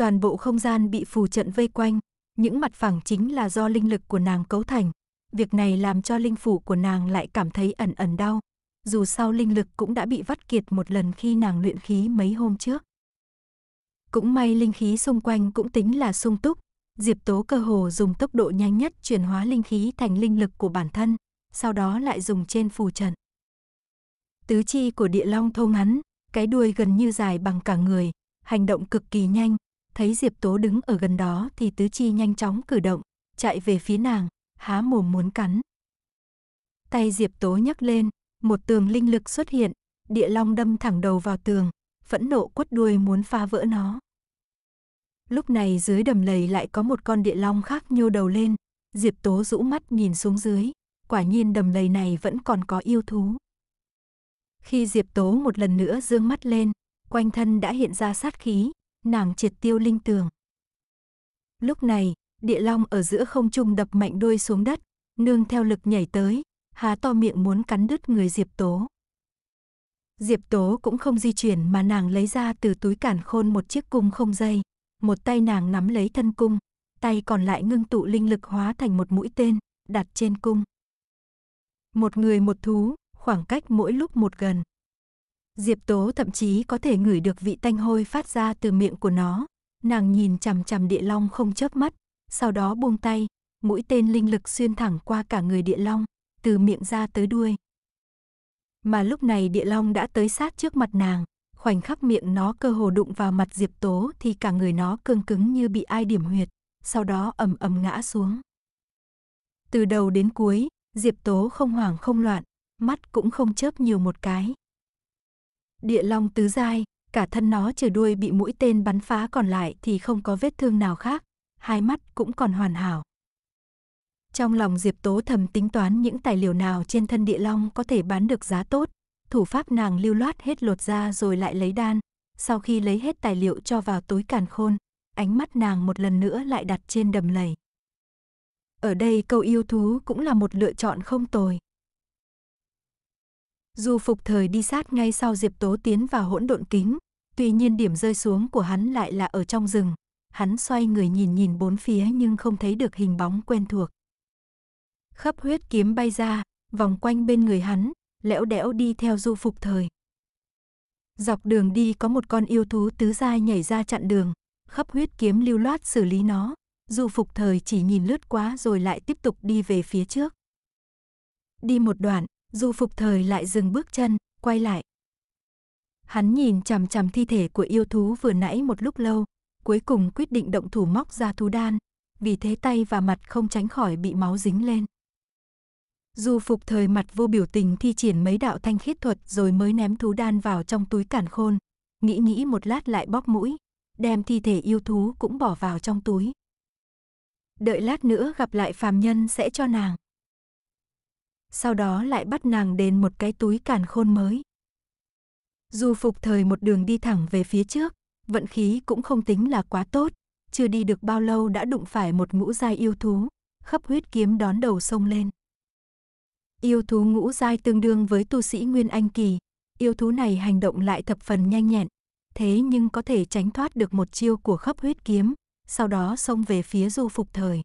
Toàn bộ không gian bị phù trận vây quanh, những mặt phẳng chính là do linh lực của nàng cấu thành. Việc này làm cho linh phủ của nàng lại cảm thấy ẩn ẩn đau. Dù sao linh lực cũng đã bị vắt kiệt một lần khi nàng luyện khí mấy hôm trước. Cũng may linh khí xung quanh cũng tính là sung túc. Diệp Tố cơ hồ dùng tốc độ nhanh nhất chuyển hóa linh khí thành linh lực của bản thân, sau đó lại dùng trên phù trận Tứ chi của địa long thô ngắn, cái đuôi gần như dài bằng cả người, hành động cực kỳ nhanh, thấy Diệp Tố đứng ở gần đó thì tứ chi nhanh chóng cử động, chạy về phía nàng, há mồm muốn cắn. Tay Diệp Tố nhấc lên, một tường linh lực xuất hiện, địa long đâm thẳng đầu vào tường, phẫn nộ quất đuôi muốn phá vỡ nó. Lúc này dưới đầm lầy lại có một con địa long khác nhô đầu lên, Diệp Tố rũ mắt nhìn xuống dưới, quả nhiên đầm lầy này vẫn còn có yêu thú. Khi Diệp Tố một lần nữa dương mắt lên, quanh thân đã hiện ra sát khí, nàng triệt tiêu linh tường. Lúc này, địa long ở giữa không trung đập mạnh đuôi xuống đất, nương theo lực nhảy tới, há to miệng muốn cắn đứt người Diệp Tố. Diệp Tố cũng không di chuyển mà nàng lấy ra từ túi cản khôn một chiếc cung không dây, một tay nàng nắm lấy thân cung, tay còn lại ngưng tụ linh lực hóa thành một mũi tên, đặt trên cung. Một người một thú, khoảng cách mỗi lúc một gần. Diệp Tố thậm chí có thể ngửi được vị tanh hôi phát ra từ miệng của nó. Nàng nhìn chằm chằm địa long không chớp mắt, sau đó buông tay, mũi tên linh lực xuyên thẳng qua cả người địa long, từ miệng ra tới đuôi. Mà lúc này địa long đã tới sát trước mặt nàng, khoảnh khắc miệng nó cơ hồ đụng vào mặt Diệp Tố thì cả người nó cương cứng như bị ai điểm huyệt, sau đó ầm ầm ngã xuống. Từ đầu đến cuối, Diệp Tố không hoảng không loạn, mắt cũng không chớp nhiều một cái. Địa long tứ giai, cả thân nó trừ đuôi bị mũi tên bắn phá còn lại thì không có vết thương nào khác, hai mắt cũng còn hoàn hảo. Trong lòng Diệp Tố thầm tính toán những tài liệu nào trên thân địa long có thể bán được giá tốt, thủ pháp nàng lưu loát hết lột ra rồi lại lấy đan, sau khi lấy hết tài liệu cho vào túi càn khôn, ánh mắt nàng một lần nữa lại đặt trên đầm lầy. Ở đây câu yêu thú cũng là một lựa chọn không tồi. Dù phục thời đi sát ngay sau Diệp Tố tiến vào hỗn độn kính, tuy nhiên điểm rơi xuống của hắn lại là ở trong rừng. Hắn xoay người nhìn nhìn bốn phía nhưng không thấy được hình bóng quen thuộc. Khắp huyết kiếm bay ra, vòng quanh bên người hắn, lẽo đẽo đi theo du phục thời. Dọc đường đi có một con yêu thú tứ giai nhảy ra chặn đường, khắp huyết kiếm lưu loát xử lý nó, du phục thời chỉ nhìn lướt quá rồi lại tiếp tục đi về phía trước. Đi một đoạn, Du phục thời lại dừng bước chân, quay lại. Hắn nhìn chằm chằm thi thể của yêu thú vừa nãy một lúc lâu, cuối cùng quyết định động thủ móc ra thú đan, vì thế tay và mặt không tránh khỏi bị máu dính lên. Du phục thời mặt vô biểu tình thi triển mấy đạo thanh khiết thuật rồi mới ném thú đan vào trong túi cản khôn, nghĩ nghĩ một lát lại bóp mũi, đem thi thể yêu thú cũng bỏ vào trong túi. Đợi lát nữa gặp lại phàm nhân sẽ cho nàng sau đó lại bắt nàng đền một cái túi càn khôn mới. Dù phục thời một đường đi thẳng về phía trước, vận khí cũng không tính là quá tốt, chưa đi được bao lâu đã đụng phải một ngũ giai yêu thú, khắp huyết kiếm đón đầu sông lên. Yêu thú ngũ giai tương đương với tu sĩ Nguyên Anh Kỳ, yêu thú này hành động lại thập phần nhanh nhẹn, thế nhưng có thể tránh thoát được một chiêu của khắp huyết kiếm, sau đó xông về phía du phục thời.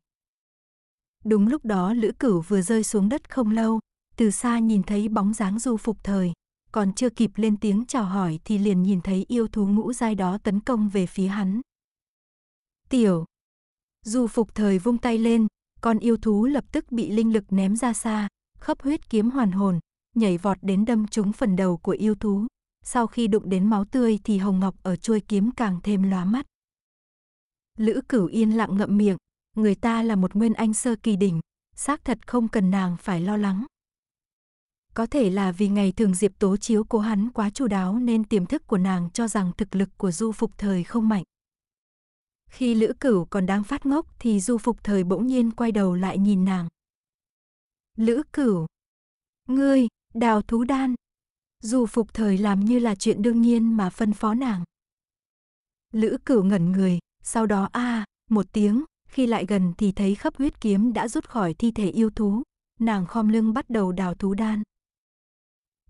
Đúng lúc đó Lữ Cửu vừa rơi xuống đất không lâu, từ xa nhìn thấy bóng dáng du phục thời, còn chưa kịp lên tiếng chào hỏi thì liền nhìn thấy yêu thú ngũ giai đó tấn công về phía hắn. Tiểu. Du phục thời vung tay lên, con yêu thú lập tức bị linh lực ném ra xa, khắp huyết kiếm hoàn hồn, nhảy vọt đến đâm trúng phần đầu của yêu thú. Sau khi đụng đến máu tươi thì hồng ngọc ở chuôi kiếm càng thêm lóa mắt. Lữ cửu yên lặng ngậm miệng, người ta là một nguyên anh sơ kỳ đỉnh, xác thật không cần nàng phải lo lắng. Có thể là vì ngày thường Diệp Tố chiếu cố hắn quá chu đáo nên tiềm thức của nàng cho rằng thực lực của Du Phục Thời không mạnh. Khi Lữ Cửu còn đang phát ngốc thì Du Phục Thời bỗng nhiên quay đầu lại nhìn nàng. Lữ Cửu, ngươi, đào thú đan. Du Phục Thời làm như là chuyện đương nhiên mà phân phó nàng. Lữ Cửu ngẩn người, sau đó a à, một tiếng, khi lại gần thì thấy khắp huyết kiếm đã rút khỏi thi thể yêu thú, nàng khom lưng bắt đầu đào thú đan.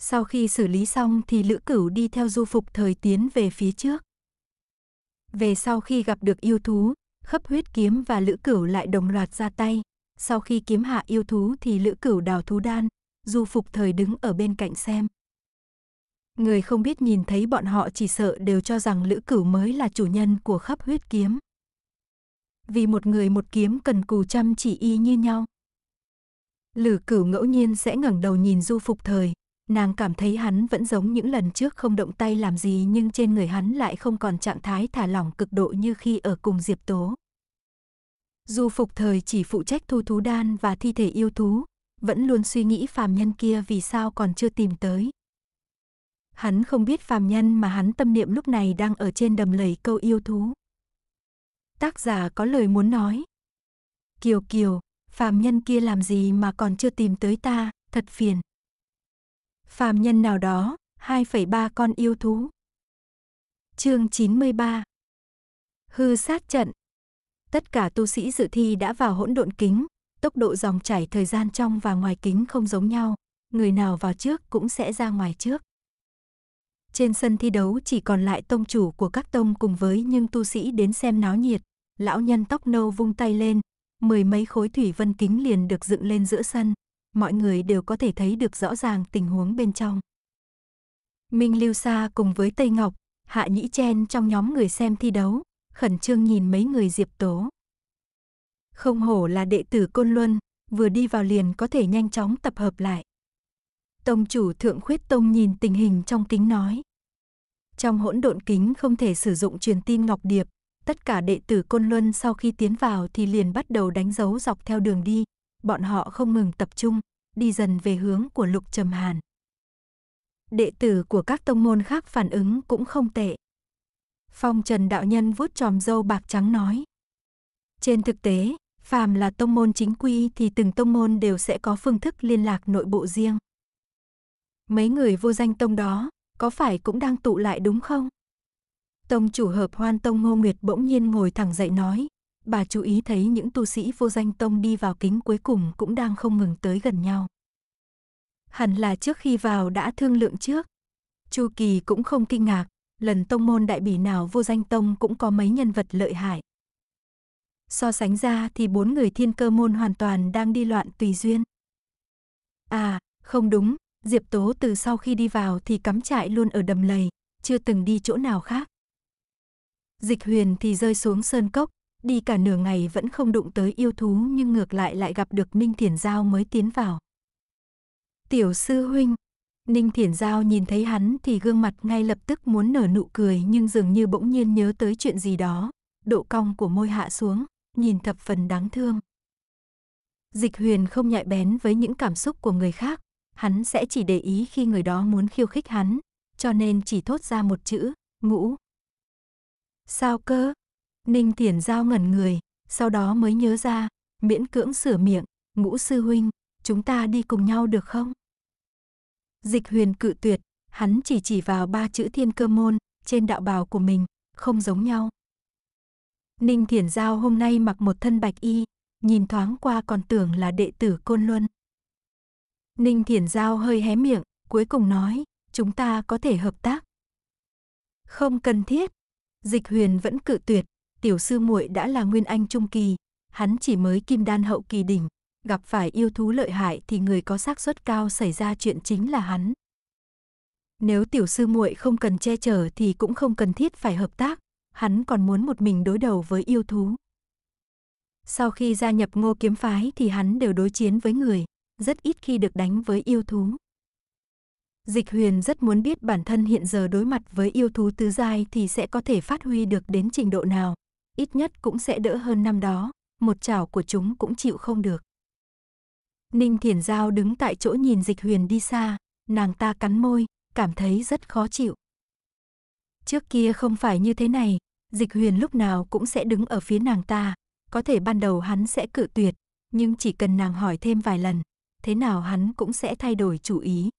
Sau khi xử lý xong thì Lữ Cửu đi theo du phục thời tiến về phía trước. Về sau khi gặp được yêu thú, khắp huyết kiếm và Lữ Cửu lại đồng loạt ra tay. Sau khi kiếm hạ yêu thú thì Lữ Cửu đào thú đan, du phục thời đứng ở bên cạnh xem. Người không biết nhìn thấy bọn họ chỉ sợ đều cho rằng Lữ Cửu mới là chủ nhân của khắp huyết kiếm vì một người một kiếm cần cù chăm chỉ y như nhau. Lử cửu ngẫu nhiên sẽ ngẩng đầu nhìn du phục thời, nàng cảm thấy hắn vẫn giống những lần trước không động tay làm gì nhưng trên người hắn lại không còn trạng thái thả lỏng cực độ như khi ở cùng Diệp Tố. Du phục thời chỉ phụ trách thu thú đan và thi thể yêu thú, vẫn luôn suy nghĩ phàm nhân kia vì sao còn chưa tìm tới. Hắn không biết phàm nhân mà hắn tâm niệm lúc này đang ở trên đầm lầy câu yêu thú tác giả có lời muốn nói. Kiều Kiều, phàm nhân kia làm gì mà còn chưa tìm tới ta, thật phiền. Phàm nhân nào đó, 2,3 con yêu thú. Chương 93. Hư sát trận. Tất cả tu sĩ dự thi đã vào hỗn độn kính, tốc độ dòng chảy thời gian trong và ngoài kính không giống nhau, người nào vào trước cũng sẽ ra ngoài trước. Trên sân thi đấu chỉ còn lại tông chủ của các tông cùng với những tu sĩ đến xem náo nhiệt. Lão nhân tóc nâu vung tay lên, mười mấy khối thủy vân kính liền được dựng lên giữa sân. Mọi người đều có thể thấy được rõ ràng tình huống bên trong. Minh Lưu Sa cùng với Tây Ngọc, Hạ Nhĩ Chen trong nhóm người xem thi đấu, khẩn trương nhìn mấy người Diệp Tố. Không hổ là đệ tử Côn Luân, vừa đi vào liền có thể nhanh chóng tập hợp lại. Tông chủ Thượng Khuyết Tông nhìn tình hình trong kính nói. Trong hỗn độn kính không thể sử dụng truyền tin ngọc điệp, tất cả đệ tử Côn Luân sau khi tiến vào thì liền bắt đầu đánh dấu dọc theo đường đi, bọn họ không ngừng tập trung, đi dần về hướng của Lục Trầm Hàn. Đệ tử của các tông môn khác phản ứng cũng không tệ. Phong Trần đạo nhân vuốt tròm râu bạc trắng nói: "Trên thực tế, phàm là tông môn chính quy thì từng tông môn đều sẽ có phương thức liên lạc nội bộ riêng. Mấy người vô danh tông đó, có phải cũng đang tụ lại đúng không? Tông chủ hợp hoan tông Ngô Nguyệt bỗng nhiên ngồi thẳng dậy nói, bà chú ý thấy những tu sĩ vô danh tông đi vào kính cuối cùng cũng đang không ngừng tới gần nhau. Hẳn là trước khi vào đã thương lượng trước. Chu Kỳ cũng không kinh ngạc, lần tông môn đại bỉ nào vô danh tông cũng có mấy nhân vật lợi hại. So sánh ra thì bốn người thiên cơ môn hoàn toàn đang đi loạn tùy duyên. À, không đúng, Diệp Tố từ sau khi đi vào thì cắm trại luôn ở đầm lầy, chưa từng đi chỗ nào khác. Dịch huyền thì rơi xuống sơn cốc, đi cả nửa ngày vẫn không đụng tới yêu thú nhưng ngược lại lại gặp được Ninh Thiển Giao mới tiến vào. Tiểu sư huynh, Ninh Thiển Giao nhìn thấy hắn thì gương mặt ngay lập tức muốn nở nụ cười nhưng dường như bỗng nhiên nhớ tới chuyện gì đó, độ cong của môi hạ xuống, nhìn thập phần đáng thương. Dịch huyền không nhạy bén với những cảm xúc của người khác, hắn sẽ chỉ để ý khi người đó muốn khiêu khích hắn, cho nên chỉ thốt ra một chữ, ngũ. Sao cơ? Ninh Thiển Giao ngẩn người, sau đó mới nhớ ra, miễn cưỡng sửa miệng, ngũ sư huynh, chúng ta đi cùng nhau được không? Dịch huyền cự tuyệt, hắn chỉ chỉ vào ba chữ thiên cơ môn, trên đạo bào của mình, không giống nhau. Ninh Thiển Giao hôm nay mặc một thân bạch y, nhìn thoáng qua còn tưởng là đệ tử Côn Luân. Ninh Thiển Giao hơi hé miệng, cuối cùng nói, chúng ta có thể hợp tác. Không cần thiết. Dịch huyền vẫn cự tuyệt, tiểu sư muội đã là nguyên anh trung kỳ, hắn chỉ mới kim đan hậu kỳ đỉnh, gặp phải yêu thú lợi hại thì người có xác suất cao xảy ra chuyện chính là hắn. Nếu tiểu sư muội không cần che chở thì cũng không cần thiết phải hợp tác, hắn còn muốn một mình đối đầu với yêu thú. Sau khi gia nhập ngô kiếm phái thì hắn đều đối chiến với người, rất ít khi được đánh với yêu thú. Dịch huyền rất muốn biết bản thân hiện giờ đối mặt với yêu thú tứ giai thì sẽ có thể phát huy được đến trình độ nào, ít nhất cũng sẽ đỡ hơn năm đó, một chảo của chúng cũng chịu không được. Ninh Thiển Giao đứng tại chỗ nhìn dịch huyền đi xa, nàng ta cắn môi, cảm thấy rất khó chịu. Trước kia không phải như thế này, dịch huyền lúc nào cũng sẽ đứng ở phía nàng ta, có thể ban đầu hắn sẽ cự tuyệt, nhưng chỉ cần nàng hỏi thêm vài lần, thế nào hắn cũng sẽ thay đổi chủ ý.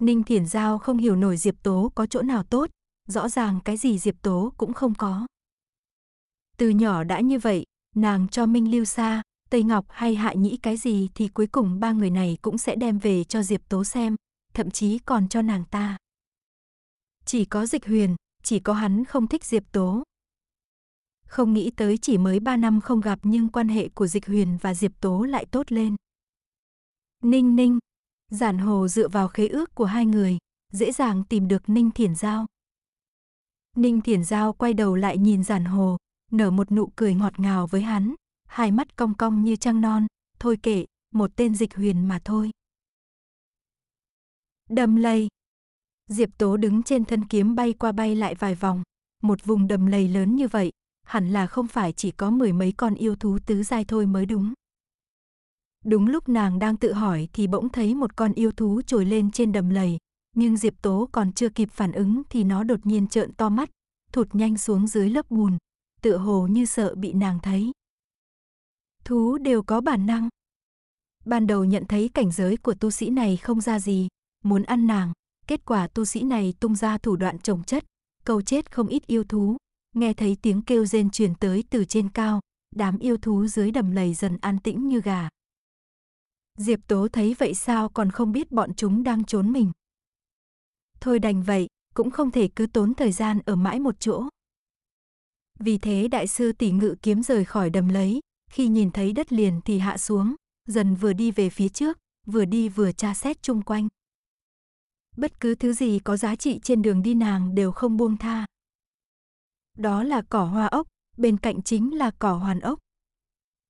Ninh Thiển Giao không hiểu nổi Diệp Tố có chỗ nào tốt, rõ ràng cái gì Diệp Tố cũng không có. Từ nhỏ đã như vậy, nàng cho Minh Lưu Sa, Tây Ngọc hay Hạ Nhĩ cái gì thì cuối cùng ba người này cũng sẽ đem về cho Diệp Tố xem, thậm chí còn cho nàng ta. Chỉ có dịch huyền, chỉ có hắn không thích Diệp Tố. Không nghĩ tới chỉ mới 3 năm không gặp nhưng quan hệ của Dịch Huyền và Diệp Tố lại tốt lên. Ninh Ninh. Giản Hồ dựa vào khế ước của hai người, dễ dàng tìm được Ninh Thiển Giao. Ninh Thiển Giao quay đầu lại nhìn Giản Hồ, nở một nụ cười ngọt ngào với hắn, hai mắt cong cong như trăng non, thôi kệ, một tên dịch huyền mà thôi. Đầm lầy Diệp Tố đứng trên thân kiếm bay qua bay lại vài vòng, một vùng đầm lầy lớn như vậy, hẳn là không phải chỉ có mười mấy con yêu thú tứ giai thôi mới đúng. Đúng lúc nàng đang tự hỏi thì bỗng thấy một con yêu thú trồi lên trên đầm lầy, nhưng Diệp Tố còn chưa kịp phản ứng thì nó đột nhiên trợn to mắt, thụt nhanh xuống dưới lớp bùn, tựa hồ như sợ bị nàng thấy. Thú đều có bản năng. Ban đầu nhận thấy cảnh giới của tu sĩ này không ra gì, muốn ăn nàng, kết quả tu sĩ này tung ra thủ đoạn trồng chất, câu chết không ít yêu thú, nghe thấy tiếng kêu rên truyền tới từ trên cao, đám yêu thú dưới đầm lầy dần an tĩnh như gà. Diệp Tố thấy vậy sao còn không biết bọn chúng đang trốn mình. Thôi đành vậy, cũng không thể cứ tốn thời gian ở mãi một chỗ. Vì thế đại sư tỷ ngự kiếm rời khỏi đầm lấy, khi nhìn thấy đất liền thì hạ xuống, dần vừa đi về phía trước, vừa đi vừa tra xét chung quanh. Bất cứ thứ gì có giá trị trên đường đi nàng đều không buông tha. Đó là cỏ hoa ốc, bên cạnh chính là cỏ hoàn ốc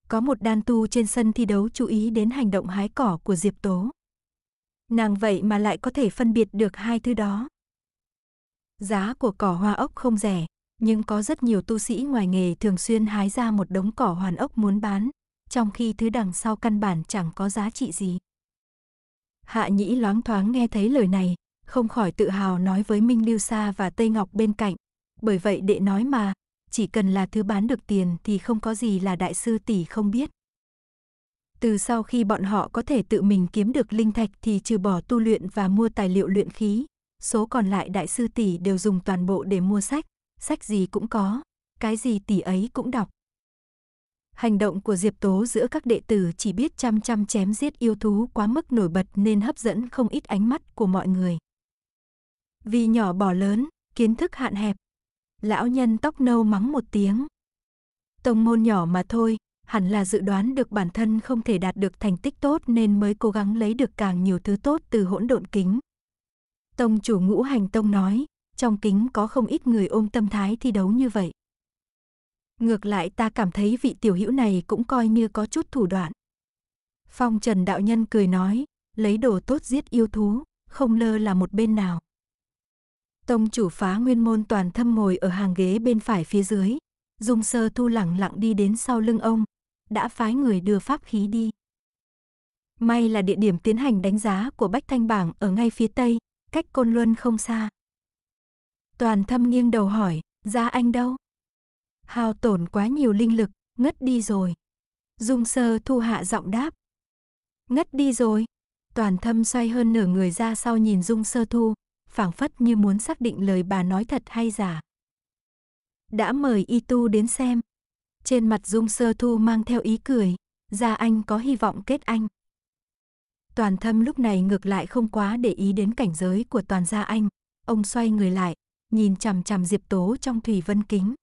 có một đan tu trên sân thi đấu chú ý đến hành động hái cỏ của Diệp Tố. Nàng vậy mà lại có thể phân biệt được hai thứ đó. Giá của cỏ hoa ốc không rẻ, nhưng có rất nhiều tu sĩ ngoài nghề thường xuyên hái ra một đống cỏ hoàn ốc muốn bán, trong khi thứ đằng sau căn bản chẳng có giá trị gì. Hạ Nhĩ loáng thoáng nghe thấy lời này, không khỏi tự hào nói với Minh Lưu Sa và Tây Ngọc bên cạnh, bởi vậy đệ nói mà, chỉ cần là thứ bán được tiền thì không có gì là đại sư tỷ không biết. Từ sau khi bọn họ có thể tự mình kiếm được linh thạch thì trừ bỏ tu luyện và mua tài liệu luyện khí, số còn lại đại sư tỷ đều dùng toàn bộ để mua sách, sách gì cũng có, cái gì tỷ ấy cũng đọc. Hành động của Diệp Tố giữa các đệ tử chỉ biết chăm chăm chém giết yêu thú quá mức nổi bật nên hấp dẫn không ít ánh mắt của mọi người. Vì nhỏ bỏ lớn, kiến thức hạn hẹp, Lão nhân tóc nâu mắng một tiếng. Tông môn nhỏ mà thôi, hẳn là dự đoán được bản thân không thể đạt được thành tích tốt nên mới cố gắng lấy được càng nhiều thứ tốt từ hỗn độn kính. Tông chủ ngũ hành tông nói, trong kính có không ít người ôm tâm thái thi đấu như vậy. Ngược lại ta cảm thấy vị tiểu hữu này cũng coi như có chút thủ đoạn. Phong Trần Đạo Nhân cười nói, lấy đồ tốt giết yêu thú, không lơ là một bên nào. Tông chủ phá nguyên môn toàn thâm ngồi ở hàng ghế bên phải phía dưới. Dung sơ thu lẳng lặng đi đến sau lưng ông. Đã phái người đưa pháp khí đi. May là địa điểm tiến hành đánh giá của Bách Thanh Bảng ở ngay phía tây, cách Côn Luân không xa. Toàn thâm nghiêng đầu hỏi, ra anh đâu? Hào tổn quá nhiều linh lực, ngất đi rồi. Dung sơ thu hạ giọng đáp. Ngất đi rồi. Toàn thâm xoay hơn nửa người ra sau nhìn Dung sơ thu, phảng phất như muốn xác định lời bà nói thật hay giả. Đã mời Y Tu đến xem. Trên mặt Dung Sơ Thu mang theo ý cười, ra anh có hy vọng kết anh. Toàn thâm lúc này ngược lại không quá để ý đến cảnh giới của toàn gia anh, ông xoay người lại, nhìn chằm chằm Diệp Tố trong thủy vân kính.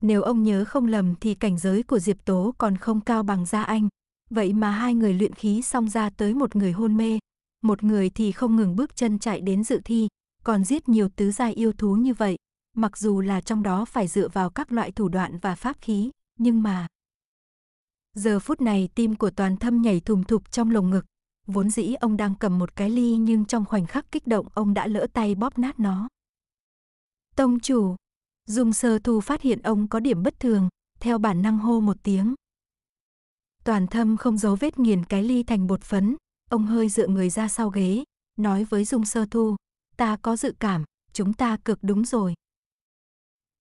Nếu ông nhớ không lầm thì cảnh giới của Diệp Tố còn không cao bằng gia anh, vậy mà hai người luyện khí xong ra tới một người hôn mê, một người thì không ngừng bước chân chạy đến dự thi, còn giết nhiều tứ gia yêu thú như vậy, mặc dù là trong đó phải dựa vào các loại thủ đoạn và pháp khí, nhưng mà Giờ phút này tim của toàn thâm nhảy thùm thục trong lồng ngực, vốn dĩ ông đang cầm một cái ly nhưng trong khoảnh khắc kích động ông đã lỡ tay bóp nát nó. Tông chủ, Dung Sơ Thu phát hiện ông có điểm bất thường, theo bản năng hô một tiếng. Toàn thâm không giấu vết nghiền cái ly thành bột phấn, Ông hơi dựa người ra sau ghế, nói với Dung Sơ Thu, ta có dự cảm, chúng ta cực đúng rồi.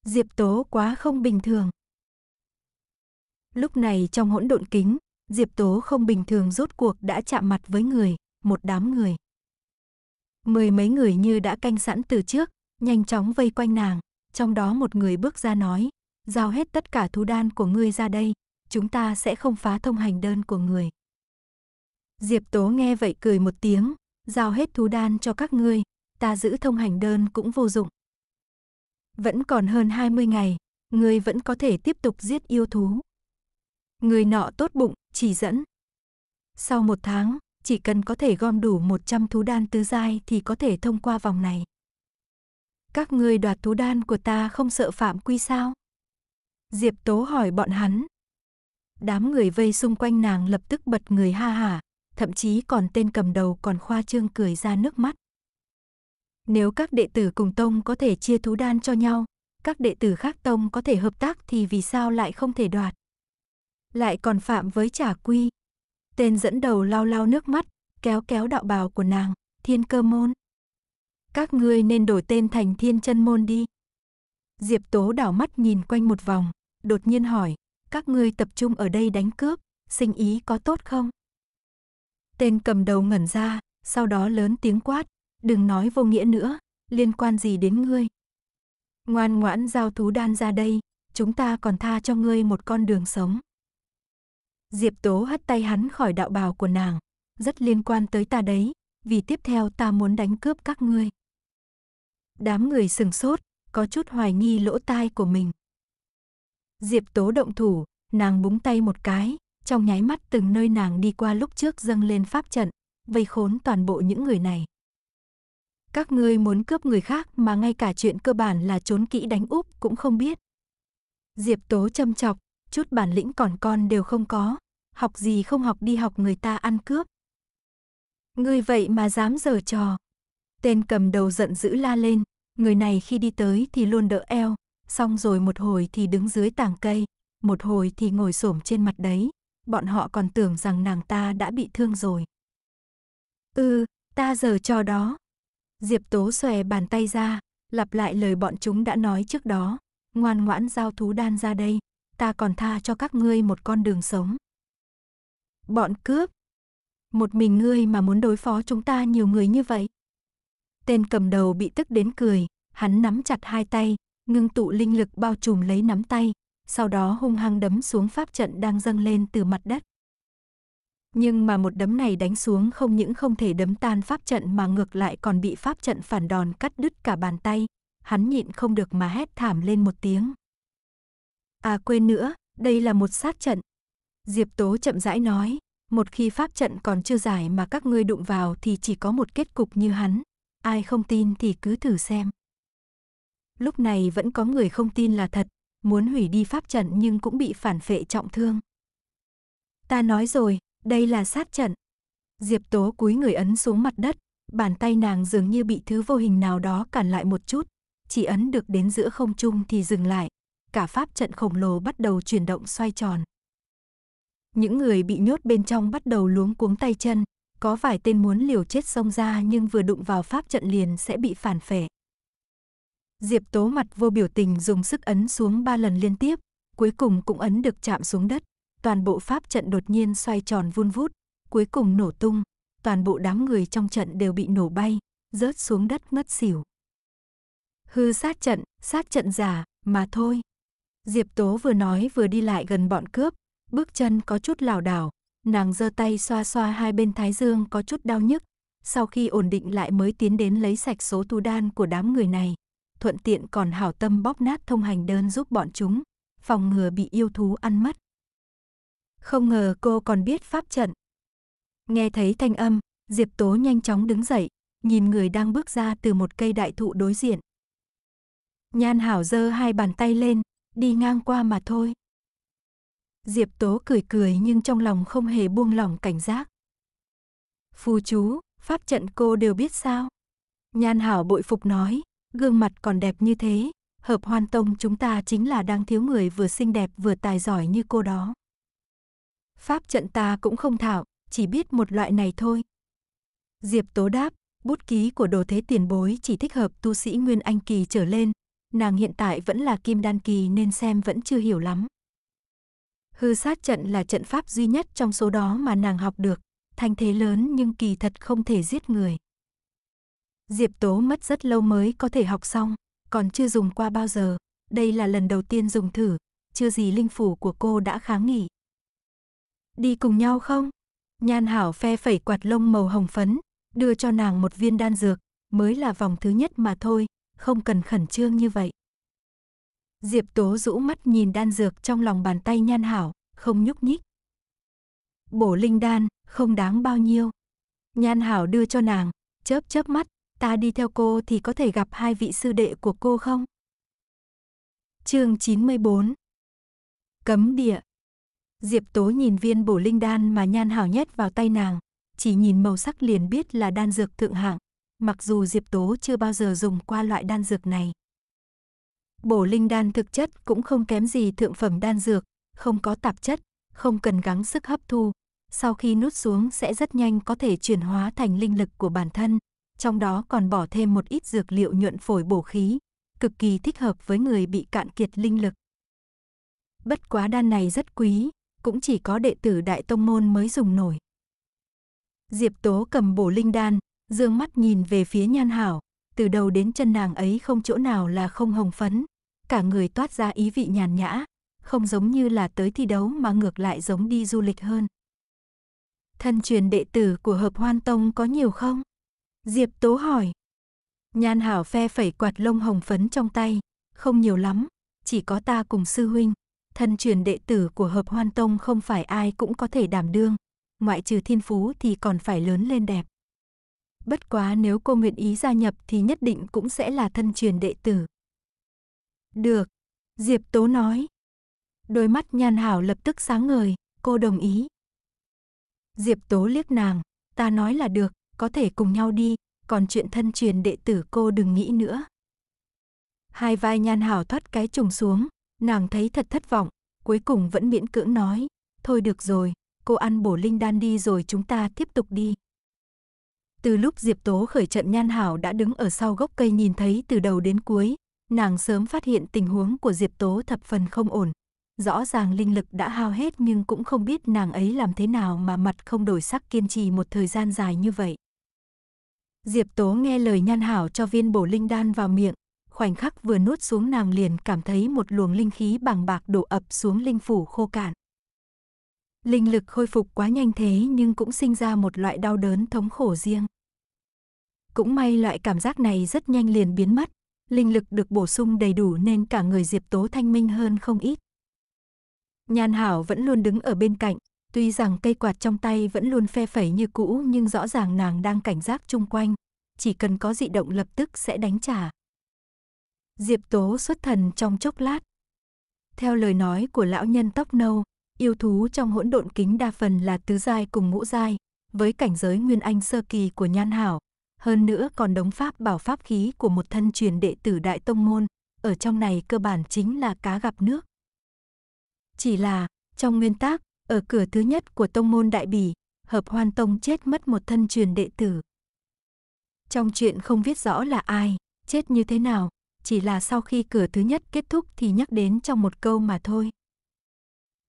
Diệp Tố quá không bình thường. Lúc này trong hỗn độn kính, Diệp Tố không bình thường rốt cuộc đã chạm mặt với người, một đám người. Mười mấy người như đã canh sẵn từ trước, nhanh chóng vây quanh nàng, trong đó một người bước ra nói, giao hết tất cả thú đan của ngươi ra đây, chúng ta sẽ không phá thông hành đơn của người. Diệp Tố nghe vậy cười một tiếng, giao hết thú đan cho các ngươi, ta giữ thông hành đơn cũng vô dụng. Vẫn còn hơn 20 ngày, ngươi vẫn có thể tiếp tục giết yêu thú. Người nọ tốt bụng, chỉ dẫn. Sau một tháng, chỉ cần có thể gom đủ 100 thú đan tứ giai thì có thể thông qua vòng này. Các ngươi đoạt thú đan của ta không sợ phạm quy sao? Diệp Tố hỏi bọn hắn. Đám người vây xung quanh nàng lập tức bật người ha hả, thậm chí còn tên cầm đầu còn khoa trương cười ra nước mắt. Nếu các đệ tử cùng tông có thể chia thú đan cho nhau, các đệ tử khác tông có thể hợp tác thì vì sao lại không thể đoạt? Lại còn phạm với trả quy. Tên dẫn đầu lau lau nước mắt, kéo kéo đạo bào của nàng, thiên cơ môn. Các ngươi nên đổi tên thành thiên chân môn đi. Diệp Tố đảo mắt nhìn quanh một vòng, đột nhiên hỏi, các ngươi tập trung ở đây đánh cướp, sinh ý có tốt không? Tên cầm đầu ngẩn ra, sau đó lớn tiếng quát, đừng nói vô nghĩa nữa, liên quan gì đến ngươi. Ngoan ngoãn giao thú đan ra đây, chúng ta còn tha cho ngươi một con đường sống. Diệp Tố hất tay hắn khỏi đạo bào của nàng, rất liên quan tới ta đấy, vì tiếp theo ta muốn đánh cướp các ngươi. Đám người sừng sốt, có chút hoài nghi lỗ tai của mình. Diệp Tố động thủ, nàng búng tay một cái, trong nháy mắt từng nơi nàng đi qua lúc trước dâng lên pháp trận, vây khốn toàn bộ những người này. Các ngươi muốn cướp người khác mà ngay cả chuyện cơ bản là trốn kỹ đánh úp cũng không biết. Diệp Tố châm chọc, chút bản lĩnh còn con đều không có, học gì không học đi học người ta ăn cướp. Ngươi vậy mà dám giở trò. Tên cầm đầu giận dữ la lên, người này khi đi tới thì luôn đỡ eo, xong rồi một hồi thì đứng dưới tảng cây, một hồi thì ngồi xổm trên mặt đấy, bọn họ còn tưởng rằng nàng ta đã bị thương rồi. Ừ, ta giờ cho đó. Diệp Tố xòe bàn tay ra, lặp lại lời bọn chúng đã nói trước đó. Ngoan ngoãn giao thú đan ra đây, ta còn tha cho các ngươi một con đường sống. Bọn cướp. Một mình ngươi mà muốn đối phó chúng ta nhiều người như vậy. Tên cầm đầu bị tức đến cười, hắn nắm chặt hai tay, ngưng tụ linh lực bao trùm lấy nắm tay, sau đó hung hăng đấm xuống pháp trận đang dâng lên từ mặt đất. Nhưng mà một đấm này đánh xuống không những không thể đấm tan pháp trận mà ngược lại còn bị pháp trận phản đòn cắt đứt cả bàn tay, hắn nhịn không được mà hét thảm lên một tiếng. À quên nữa, đây là một sát trận. Diệp Tố chậm rãi nói, một khi pháp trận còn chưa giải mà các ngươi đụng vào thì chỉ có một kết cục như hắn, ai không tin thì cứ thử xem. Lúc này vẫn có người không tin là thật, muốn hủy đi pháp trận nhưng cũng bị phản phệ trọng thương. Ta nói rồi, đây là sát trận. Diệp Tố cúi người ấn xuống mặt đất, bàn tay nàng dường như bị thứ vô hình nào đó cản lại một chút, chỉ ấn được đến giữa không trung thì dừng lại, cả pháp trận khổng lồ bắt đầu chuyển động xoay tròn. Những người bị nhốt bên trong bắt đầu luống cuống tay chân, có vài tên muốn liều chết xông ra nhưng vừa đụng vào pháp trận liền sẽ bị phản phệ. Diệp Tố mặt vô biểu tình dùng sức ấn xuống ba lần liên tiếp, cuối cùng cũng ấn được chạm xuống đất. Toàn bộ pháp trận đột nhiên xoay tròn vun vút, cuối cùng nổ tung, toàn bộ đám người trong trận đều bị nổ bay, rớt xuống đất ngất xỉu. Hư sát trận, sát trận giả, mà thôi. Diệp Tố vừa nói vừa đi lại gần bọn cướp, bước chân có chút lảo đảo, nàng giơ tay xoa xoa hai bên thái dương có chút đau nhức, sau khi ổn định lại mới tiến đến lấy sạch số tu đan của đám người này thuận tiện còn hảo tâm bóp nát thông hành đơn giúp bọn chúng, phòng ngừa bị yêu thú ăn mất. Không ngờ cô còn biết pháp trận. Nghe thấy thanh âm, Diệp Tố nhanh chóng đứng dậy, nhìn người đang bước ra từ một cây đại thụ đối diện. Nhan Hảo giơ hai bàn tay lên, đi ngang qua mà thôi. Diệp Tố cười cười nhưng trong lòng không hề buông lỏng cảnh giác. Phù chú, pháp trận cô đều biết sao? Nhan Hảo bội phục nói, gương mặt còn đẹp như thế, hợp hoan tông chúng ta chính là đang thiếu người vừa xinh đẹp vừa tài giỏi như cô đó. Pháp trận ta cũng không thạo, chỉ biết một loại này thôi. Diệp tố đáp, bút ký của đồ thế tiền bối chỉ thích hợp tu sĩ Nguyên Anh Kỳ trở lên, nàng hiện tại vẫn là kim đan kỳ nên xem vẫn chưa hiểu lắm. Hư sát trận là trận pháp duy nhất trong số đó mà nàng học được, thanh thế lớn nhưng kỳ thật không thể giết người. Diệp Tố mất rất lâu mới có thể học xong, còn chưa dùng qua bao giờ, đây là lần đầu tiên dùng thử, chưa gì linh phủ của cô đã kháng nghỉ. Đi cùng nhau không? Nhan Hảo phe phẩy quạt lông màu hồng phấn, đưa cho nàng một viên đan dược, mới là vòng thứ nhất mà thôi, không cần khẩn trương như vậy. Diệp Tố rũ mắt nhìn đan dược trong lòng bàn tay Nhan Hảo, không nhúc nhích. Bổ linh đan, không đáng bao nhiêu. Nhan Hảo đưa cho nàng, chớp chớp mắt, ta đi theo cô thì có thể gặp hai vị sư đệ của cô không? Chương 94 Cấm địa Diệp Tố nhìn viên bổ linh đan mà Nhan Hảo nhét vào tay nàng, chỉ nhìn màu sắc liền biết là đan dược thượng hạng, mặc dù Diệp Tố chưa bao giờ dùng qua loại đan dược này. Bổ linh đan thực chất cũng không kém gì thượng phẩm đan dược, không có tạp chất, không cần gắng sức hấp thu, sau khi nuốt xuống sẽ rất nhanh có thể chuyển hóa thành linh lực của bản thân, trong đó còn bỏ thêm một ít dược liệu nhuận phổi bổ khí, cực kỳ thích hợp với người bị cạn kiệt linh lực. Bất quá đan này rất quý, cũng chỉ có đệ tử đại tông môn mới dùng nổi. Diệp Tố cầm bổ linh đan, dương mắt nhìn về phía Nhan Hảo, từ đầu đến chân nàng ấy không chỗ nào là không hồng phấn, cả người toát ra ý vị nhàn nhã, không giống như là tới thi đấu mà ngược lại giống đi du lịch hơn. Thân truyền đệ tử của Hợp Hoan Tông có nhiều không? Diệp Tố hỏi. Nhan Hảo phe phẩy quạt lông hồng phấn trong tay, không nhiều lắm, chỉ có ta cùng sư huynh, thân truyền đệ tử của hợp hoan tông không phải ai cũng có thể đảm đương, ngoại trừ thiên phú thì còn phải lớn lên đẹp. Bất quá nếu cô nguyện ý gia nhập thì nhất định cũng sẽ là thân truyền đệ tử. Được, Diệp Tố nói. Đôi mắt Nhan Hảo lập tức sáng ngời, cô đồng ý. Diệp Tố liếc nàng, ta nói là được, có thể cùng nhau đi, còn chuyện thân truyền đệ tử cô đừng nghĩ nữa. Hai vai nhan hảo thoát cái trùng xuống, nàng thấy thật thất vọng, cuối cùng vẫn miễn cưỡng nói, thôi được rồi, cô ăn bổ linh đan đi rồi chúng ta tiếp tục đi. Từ lúc Diệp Tố khởi trận Nhan Hảo đã đứng ở sau gốc cây nhìn thấy từ đầu đến cuối, nàng sớm phát hiện tình huống của Diệp Tố thập phần không ổn. Rõ ràng linh lực đã hao hết nhưng cũng không biết nàng ấy làm thế nào mà mặt không đổi sắc kiên trì một thời gian dài như vậy. Diệp Tố nghe lời Nhan Hảo cho viên bổ linh đan vào miệng, khoảnh khắc vừa nuốt xuống nàng liền cảm thấy một luồng linh khí bàng bạc đổ ập xuống linh phủ khô cạn. Linh lực khôi phục quá nhanh thế nhưng cũng sinh ra một loại đau đớn thống khổ riêng. Cũng may loại cảm giác này rất nhanh liền biến mất, linh lực được bổ sung đầy đủ nên cả người Diệp Tố thanh minh hơn không ít. Nhan Hảo vẫn luôn đứng ở bên cạnh, Tuy rằng cây quạt trong tay vẫn luôn phe phẩy như cũ nhưng rõ ràng nàng đang cảnh giác chung quanh. Chỉ cần có dị động lập tức sẽ đánh trả. Diệp Tố xuất thần trong chốc lát. Theo lời nói của lão nhân tóc nâu, yêu thú trong hỗn độn kính đa phần là tứ giai cùng ngũ giai, với cảnh giới nguyên anh sơ kỳ của Nhan Hảo, hơn nữa còn đống pháp bảo pháp khí của một thân truyền đệ tử đại tông môn, ở trong này cơ bản chính là cá gặp nước. Chỉ là, trong nguyên tác, ở cửa thứ nhất của tông môn Đại Bỉ, hợp hoan tông chết mất một thân truyền đệ tử. Trong chuyện không viết rõ là ai, chết như thế nào, chỉ là sau khi cửa thứ nhất kết thúc thì nhắc đến trong một câu mà thôi.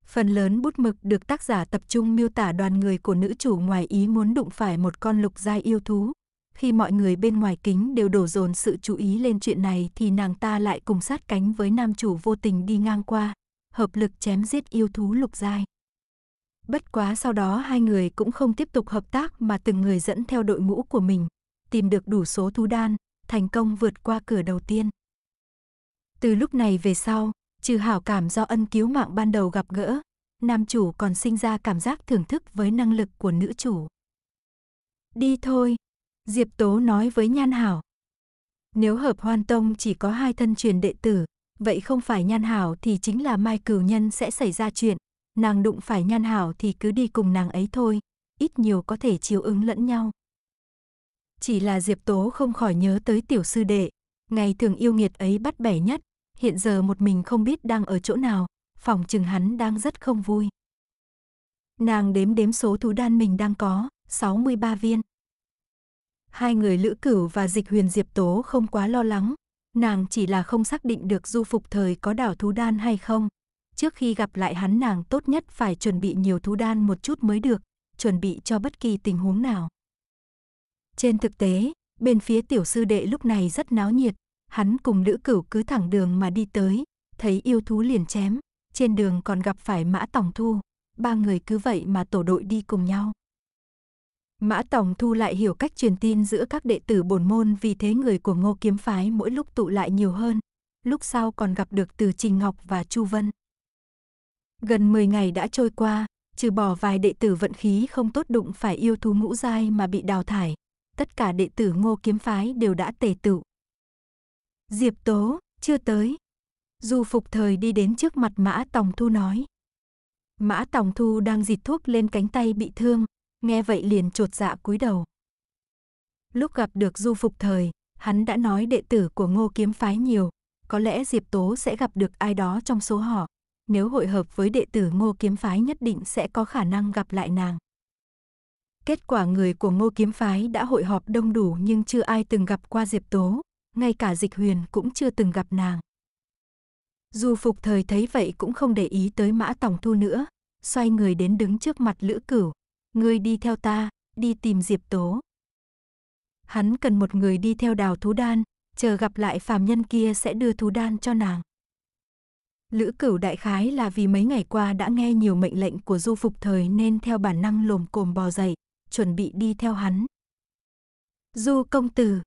Phần lớn bút mực được tác giả tập trung miêu tả đoàn người của nữ chủ ngoài ý muốn đụng phải một con lục giai yêu thú. Khi mọi người bên ngoài kính đều đổ dồn sự chú ý lên chuyện này thì nàng ta lại cùng sát cánh với nam chủ vô tình đi ngang qua, hợp lực chém giết yêu thú lục giai. Bất quá sau đó hai người cũng không tiếp tục hợp tác mà từng người dẫn theo đội ngũ của mình, tìm được đủ số thú đan, thành công vượt qua cửa đầu tiên. Từ lúc này về sau, trừ hảo cảm do ân cứu mạng ban đầu gặp gỡ, nam chủ còn sinh ra cảm giác thưởng thức với năng lực của nữ chủ. Đi thôi, Diệp Tố nói với Nhan Hảo. Nếu hợp hoan tông chỉ có hai thân truyền đệ tử, vậy không phải Nhan Hảo thì chính là Mai Cửu Nhân sẽ xảy ra chuyện, nàng đụng phải nhan hảo thì cứ đi cùng nàng ấy thôi, ít nhiều có thể chiếu ứng lẫn nhau. Chỉ là Diệp Tố không khỏi nhớ tới tiểu sư đệ, ngày thường yêu nghiệt ấy bắt bẻ nhất, hiện giờ một mình không biết đang ở chỗ nào, phòng chừng hắn đang rất không vui. Nàng đếm đếm số thú đan mình đang có, 63 viên. Hai người Lữ Cửu và Dịch Huyền Diệp Tố không quá lo lắng, nàng chỉ là không xác định được du phục thời có đảo thú đan hay không, trước khi gặp lại hắn nàng tốt nhất phải chuẩn bị nhiều thú đan một chút mới được, chuẩn bị cho bất kỳ tình huống nào. Trên thực tế, bên phía tiểu sư đệ lúc này rất náo nhiệt, hắn cùng nữ cửu cứ thẳng đường mà đi tới, thấy yêu thú liền chém, trên đường còn gặp phải mã tổng thu, ba người cứ vậy mà tổ đội đi cùng nhau. Mã Tổng Thu lại hiểu cách truyền tin giữa các đệ tử bổn môn vì thế người của Ngô Kiếm Phái mỗi lúc tụ lại nhiều hơn. Lúc sau còn gặp được từ Trình Ngọc và Chu Vân. Gần 10 ngày đã trôi qua, trừ bỏ vài đệ tử vận khí không tốt đụng phải yêu thú ngũ giai mà bị đào thải, tất cả đệ tử Ngô kiếm phái đều đã tề tựu. Diệp Tố, chưa tới. Du Phục Thời đi đến trước mặt Mã Tòng Thu nói. Mã Tòng Thu đang dịt thuốc lên cánh tay bị thương, nghe vậy liền trột dạ cúi đầu. Lúc gặp được Du Phục Thời, hắn đã nói đệ tử của Ngô Kiếm Phái nhiều, có lẽ Diệp Tố sẽ gặp được ai đó trong số họ, nếu hội hợp với đệ tử Ngô Kiếm Phái nhất định sẽ có khả năng gặp lại nàng. Kết quả người của Ngô Kiếm Phái đã hội họp đông đủ nhưng chưa ai từng gặp qua Diệp Tố, ngay cả Dịch Huyền cũng chưa từng gặp nàng. Dù Phục Thời thấy vậy cũng không để ý tới Mã Tòng Thu nữa, xoay người đến đứng trước mặt Lữ Cửu. Ngươi đi theo ta, đi tìm Diệp Tố. Hắn cần một người đi theo đào thú đan, chờ gặp lại phàm nhân kia sẽ đưa thú đan cho nàng. Lữ cửu đại khái là vì mấy ngày qua đã nghe nhiều mệnh lệnh của du phục thời nên theo bản năng lồm cồm bò dậy, chuẩn bị đi theo hắn. Du công tử,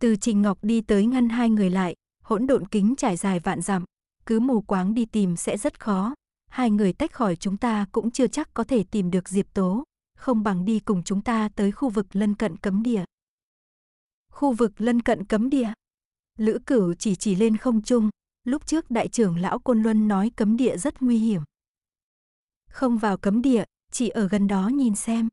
từ Trình Ngọc đi tới ngăn hai người lại, hỗn độn kính trải dài vạn dặm, cứ mù quáng đi tìm sẽ rất khó. Hai người tách khỏi chúng ta cũng chưa chắc có thể tìm được Diệp Tố, không bằng đi cùng chúng ta tới khu vực lân cận cấm địa. Khu vực lân cận cấm địa. Lữ Cửu chỉ chỉ lên không trung, Lúc trước đại trưởng lão Côn Luân nói cấm địa rất nguy hiểm. Không vào cấm địa, chỉ ở gần đó nhìn xem.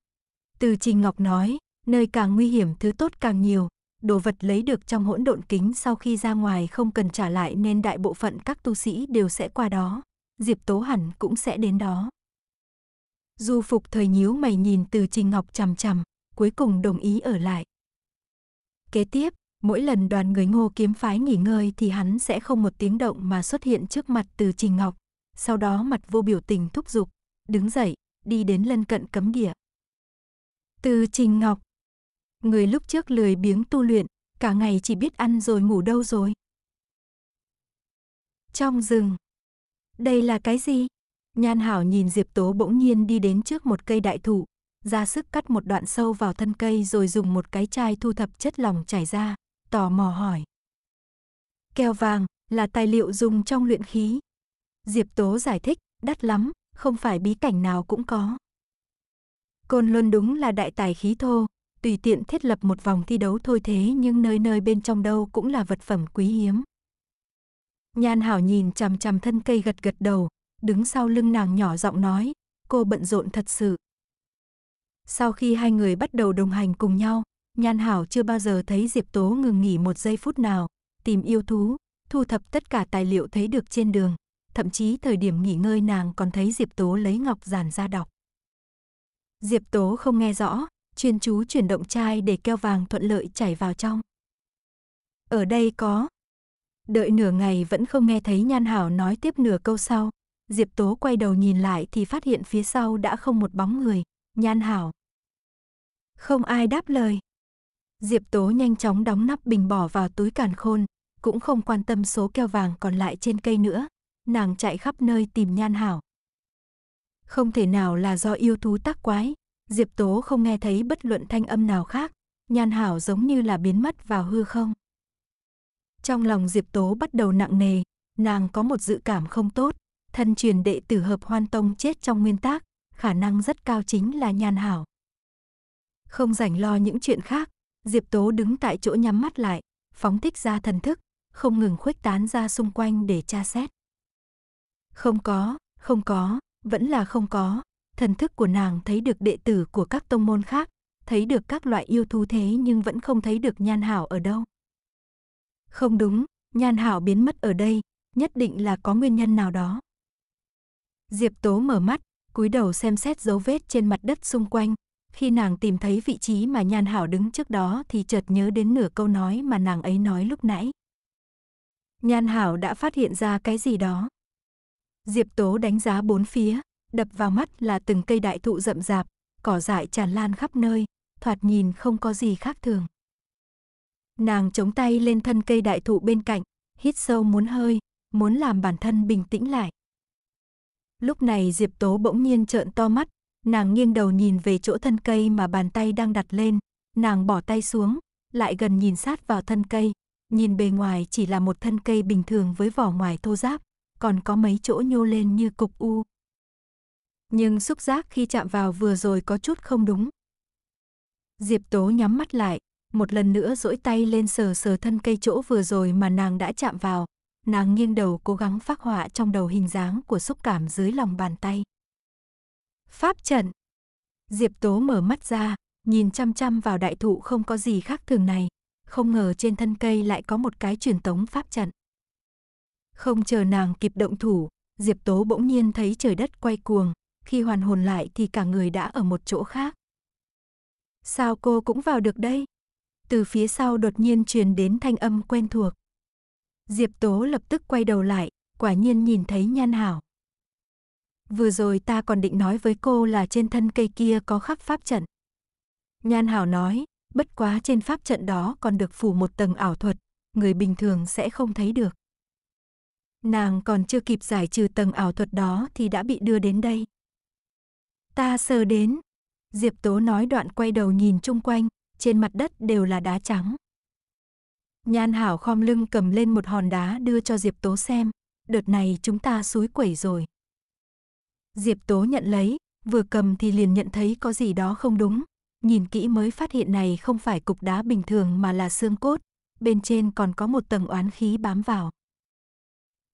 Từ Trình Ngọc nói, nơi càng nguy hiểm thứ tốt càng nhiều, đồ vật lấy được trong hỗn độn kính sau khi ra ngoài không cần trả lại nên đại bộ phận các tu sĩ đều sẽ qua đó, Diệp Tố hẳn cũng sẽ đến đó. Du Phục thời nhíu mày nhìn Từ Trình Ngọc chằm chằm, cuối cùng đồng ý ở lại. Kế tiếp, Mỗi lần đoàn người ngô kiếm phái nghỉ ngơi thì hắn sẽ không một tiếng động mà xuất hiện trước mặt từ Trình Ngọc. Sau đó mặt vô biểu tình thúc giục, đứng dậy, đi đến lân cận cấm địa. Từ Trình Ngọc Người lúc trước lười biếng tu luyện, cả ngày chỉ biết ăn rồi ngủ đâu rồi. Trong rừng Đây là cái gì? Nhan Hảo nhìn Diệp Tố bỗng nhiên đi đến trước một cây đại thụ, ra sức cắt một đoạn sâu vào thân cây rồi dùng một cái chai thu thập chất lỏng chảy ra, tò mò hỏi. Keo vàng là tài liệu dùng trong luyện khí. Diệp Tố giải thích, đắt lắm, không phải bí cảnh nào cũng có. Côn Luân đúng là đại tài khí thô, tùy tiện thiết lập một vòng thi đấu thôi thế nhưng nơi nơi bên trong đâu cũng là vật phẩm quý hiếm. Nhan Hảo nhìn chằm chằm thân cây gật gật đầu, đứng sau lưng nàng nhỏ giọng nói, cô bận rộn thật sự. Sau khi hai người bắt đầu đồng hành cùng nhau, Nhan Hảo chưa bao giờ thấy Diệp Tố ngừng nghỉ một giây phút nào, tìm yêu thú, thu thập tất cả tài liệu thấy được trên đường. Thậm chí thời điểm nghỉ ngơi nàng còn thấy Diệp Tố lấy ngọc giản ra đọc. Diệp Tố không nghe rõ, chuyên chú chuyển động chai để keo vàng thuận lợi chảy vào trong. Ở đây có. Đợi nửa ngày vẫn không nghe thấy Nhan Hảo nói tiếp nửa câu sau. Diệp Tố quay đầu nhìn lại thì phát hiện phía sau đã không một bóng người. Nhan Hảo. Không ai đáp lời. Diệp Tố nhanh chóng đóng nắp bình bỏ vào túi càn khôn, cũng không quan tâm số keo vàng còn lại trên cây nữa, nàng chạy khắp nơi tìm Nhan Hảo. Không thể nào là do yêu thú tác quái, Diệp Tố không nghe thấy bất luận thanh âm nào khác, Nhan Hảo giống như là biến mất vào hư không. Trong lòng Diệp Tố bắt đầu nặng nề, nàng có một dự cảm không tốt, thân truyền đệ tử hợp hoan tông chết trong nguyên tác, khả năng rất cao chính là Nhan Hảo. Không rảnh lo những chuyện khác, Diệp Tố đứng tại chỗ nhắm mắt lại, phóng thích ra thần thức, không ngừng khuếch tán ra xung quanh để tra xét. Không có, không có, vẫn là không có. Thần thức của nàng thấy được đệ tử của các tông môn khác, thấy được các loại yêu thú thế nhưng vẫn không thấy được Nhan Hảo ở đâu. Không đúng, Nhan Hảo biến mất ở đây, nhất định là có nguyên nhân nào đó. Diệp Tố mở mắt, cúi đầu xem xét dấu vết trên mặt đất xung quanh, khi nàng tìm thấy vị trí mà Nhan Hảo đứng trước đó thì chợt nhớ đến nửa câu nói mà nàng ấy nói lúc nãy. Nhan Hảo đã phát hiện ra cái gì đó. Diệp Tố đánh giá bốn phía, đập vào mắt là từng cây đại thụ rậm rạp, cỏ dại tràn lan khắp nơi, thoạt nhìn không có gì khác thường. Nàng chống tay lên thân cây đại thụ bên cạnh, hít sâu muốn hơi, muốn làm bản thân bình tĩnh lại. Lúc này Diệp Tố bỗng nhiên trợn to mắt, Nàng nghiêng đầu nhìn về chỗ thân cây mà bàn tay đang đặt lên, nàng bỏ tay xuống, lại gần nhìn sát vào thân cây, nhìn bề ngoài chỉ là một thân cây bình thường với vỏ ngoài thô ráp, còn có mấy chỗ nhô lên như cục u. Nhưng xúc giác khi chạm vào vừa rồi có chút không đúng. Diệp Tố nhắm mắt lại, một lần nữa duỗi tay lên sờ sờ thân cây chỗ vừa rồi mà nàng đã chạm vào, nàng nghiêng đầu cố gắng phát họa trong đầu hình dáng của xúc cảm dưới lòng bàn tay. Pháp trận. Diệp Tố mở mắt ra, nhìn chăm chăm vào đại thụ không có gì khác thường này, không ngờ trên thân cây lại có một cái truyền tống pháp trận. Không chờ nàng kịp động thủ, Diệp Tố bỗng nhiên thấy trời đất quay cuồng, khi hoàn hồn lại thì cả người đã ở một chỗ khác. Sao cô cũng vào được đây? Từ phía sau đột nhiên truyền đến thanh âm quen thuộc. Diệp Tố lập tức quay đầu lại, quả nhiên nhìn thấy Nhan Hảo. Vừa rồi ta còn định nói với cô là trên thân cây kia có khắc pháp trận. Nhan Hảo nói, bất quá trên pháp trận đó còn được phủ một tầng ảo thuật, người bình thường sẽ không thấy được. Nàng còn chưa kịp giải trừ tầng ảo thuật đó thì đã bị đưa đến đây. Ta sờ đến. Diệp Tố nói đoạn quay đầu nhìn chung quanh, trên mặt đất đều là đá trắng. Nhan Hảo khom lưng cầm lên một hòn đá đưa cho Diệp Tố xem, đợt này chúng ta suối quẩy rồi. Diệp Tố nhận lấy, vừa cầm thì liền nhận thấy có gì đó không đúng. Nhìn kỹ mới phát hiện này không phải cục đá bình thường mà là xương cốt, bên trên còn có một tầng oán khí bám vào.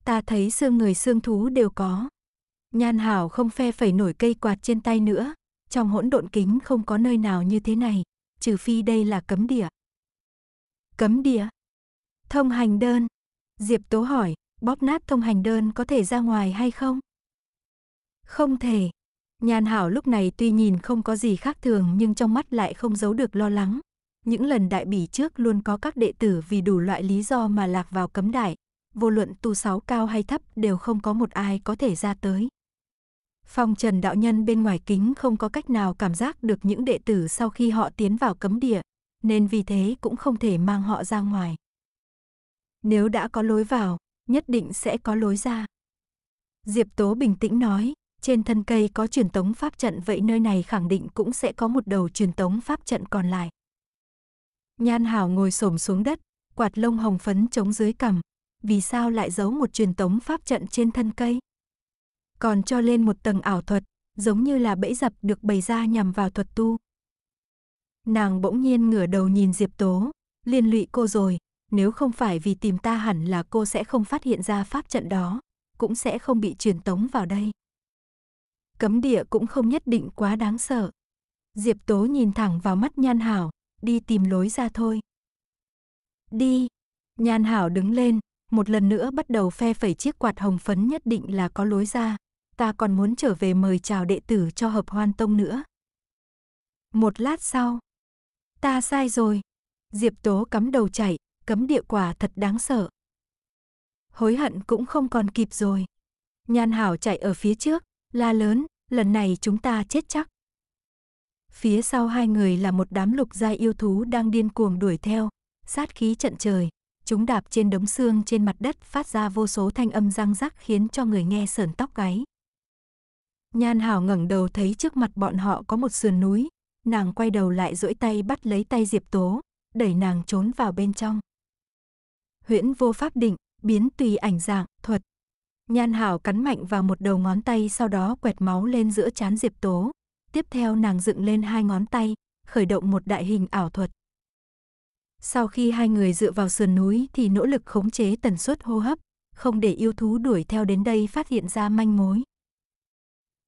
Ta thấy xương người xương thú đều có. Nhan Hảo không phe phẩy nổi cây quạt trên tay nữa, trong hỗn độn kính không có nơi nào như thế này, trừ phi đây là cấm địa. Cấm địa? Thông hành đơn. Diệp Tố hỏi, bóp nát thông hành đơn có thể ra ngoài hay không? Không thể. Nhan Hảo lúc này tuy nhìn không có gì khác thường nhưng trong mắt lại không giấu được lo lắng. Những lần đại bỉ trước luôn có các đệ tử vì đủ loại lý do mà lạc vào cấm đại. Vô luận tu sáu cao hay thấp đều không có một ai có thể ra tới. Phong Trần Đạo Nhân bên ngoài kính không có cách nào cảm giác được những đệ tử sau khi họ tiến vào cấm địa, nên vì thế cũng không thể mang họ ra ngoài. Nếu đã có lối vào, nhất định sẽ có lối ra. Diệp Tố bình tĩnh nói, trên thân cây có truyền tống pháp trận vậy nơi này khẳng định cũng sẽ có một đầu truyền tống pháp trận còn lại. Nhan Hảo ngồi xổm xuống đất, quạt lông hồng phấn chống dưới cằm. Vì sao lại giấu một truyền tống pháp trận trên thân cây? Còn cho lên một tầng ảo thuật, giống như là bẫy dập được bày ra nhằm vào thuật tu. Nàng bỗng nhiên ngửa đầu nhìn Diệp Tố, liên lụy cô rồi, nếu không phải vì tìm ta hẳn là cô sẽ không phát hiện ra pháp trận đó, cũng sẽ không bị truyền tống vào đây cấm địa cũng không nhất định quá đáng sợ. Diệp Tố nhìn thẳng vào mắt Nhan Hảo, đi tìm lối ra thôi. Đi. Nhan Hảo đứng lên, một lần nữa bắt đầu phe phẩy chiếc quạt hồng phấn nhất định là có lối ra. Ta còn muốn trở về mời chào đệ tử cho hợp hoan tông nữa. Một lát sau. Ta sai rồi. Diệp Tố cắm đầu chạy, cấm địa quả thật đáng sợ. Hối hận cũng không còn kịp rồi. Nhan Hảo chạy ở phía trước, la lớn, lần này chúng ta chết chắc. Phía sau hai người là một đám lục gia yêu thú đang điên cuồng đuổi theo, sát khí trận trời, chúng đạp trên đống xương trên mặt đất phát ra vô số thanh âm răng rắc khiến cho người nghe sờn tóc gáy. Nhan Hảo ngẩng đầu thấy trước mặt bọn họ có một sườn núi, nàng quay đầu lại duỗi tay bắt lấy tay Diệp Tố, đẩy nàng trốn vào bên trong. Huyễn vô pháp định, biến tùy ảnh dạng, thuật. Nhan Hảo cắn mạnh vào một đầu ngón tay sau đó quẹt máu lên giữa chán Diệp Tố. Tiếp theo nàng dựng lên hai ngón tay, khởi động một đại hình ảo thuật. Sau khi hai người dựa vào sườn núi thì nỗ lực khống chế tần suất hô hấp, không để yêu thú đuổi theo đến đây phát hiện ra manh mối.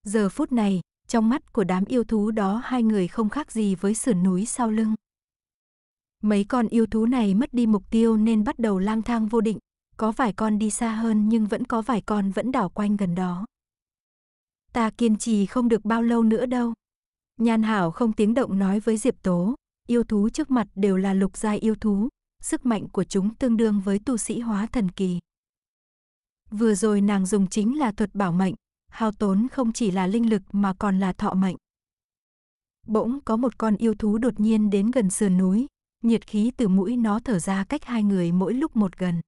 Giờ phút này, trong mắt của đám yêu thú đó hai người không khác gì với sườn núi sau lưng. Mấy con yêu thú này mất đi mục tiêu nên bắt đầu lang thang vô định, có vài con đi xa hơn nhưng vẫn có vài con vẫn đảo quanh gần đó. Ta kiên trì không được bao lâu nữa đâu. Nhan Hảo không tiếng động nói với Diệp Tố, yêu thú trước mặt đều là lục giai yêu thú, sức mạnh của chúng tương đương với tu sĩ hóa thần kỳ. Vừa rồi nàng dùng chính là thuật bảo mệnh, hao tốn không chỉ là linh lực mà còn là thọ mệnh. Bỗng có một con yêu thú đột nhiên đến gần sườn núi, nhiệt khí từ mũi nó thở ra cách hai người mỗi lúc một gần.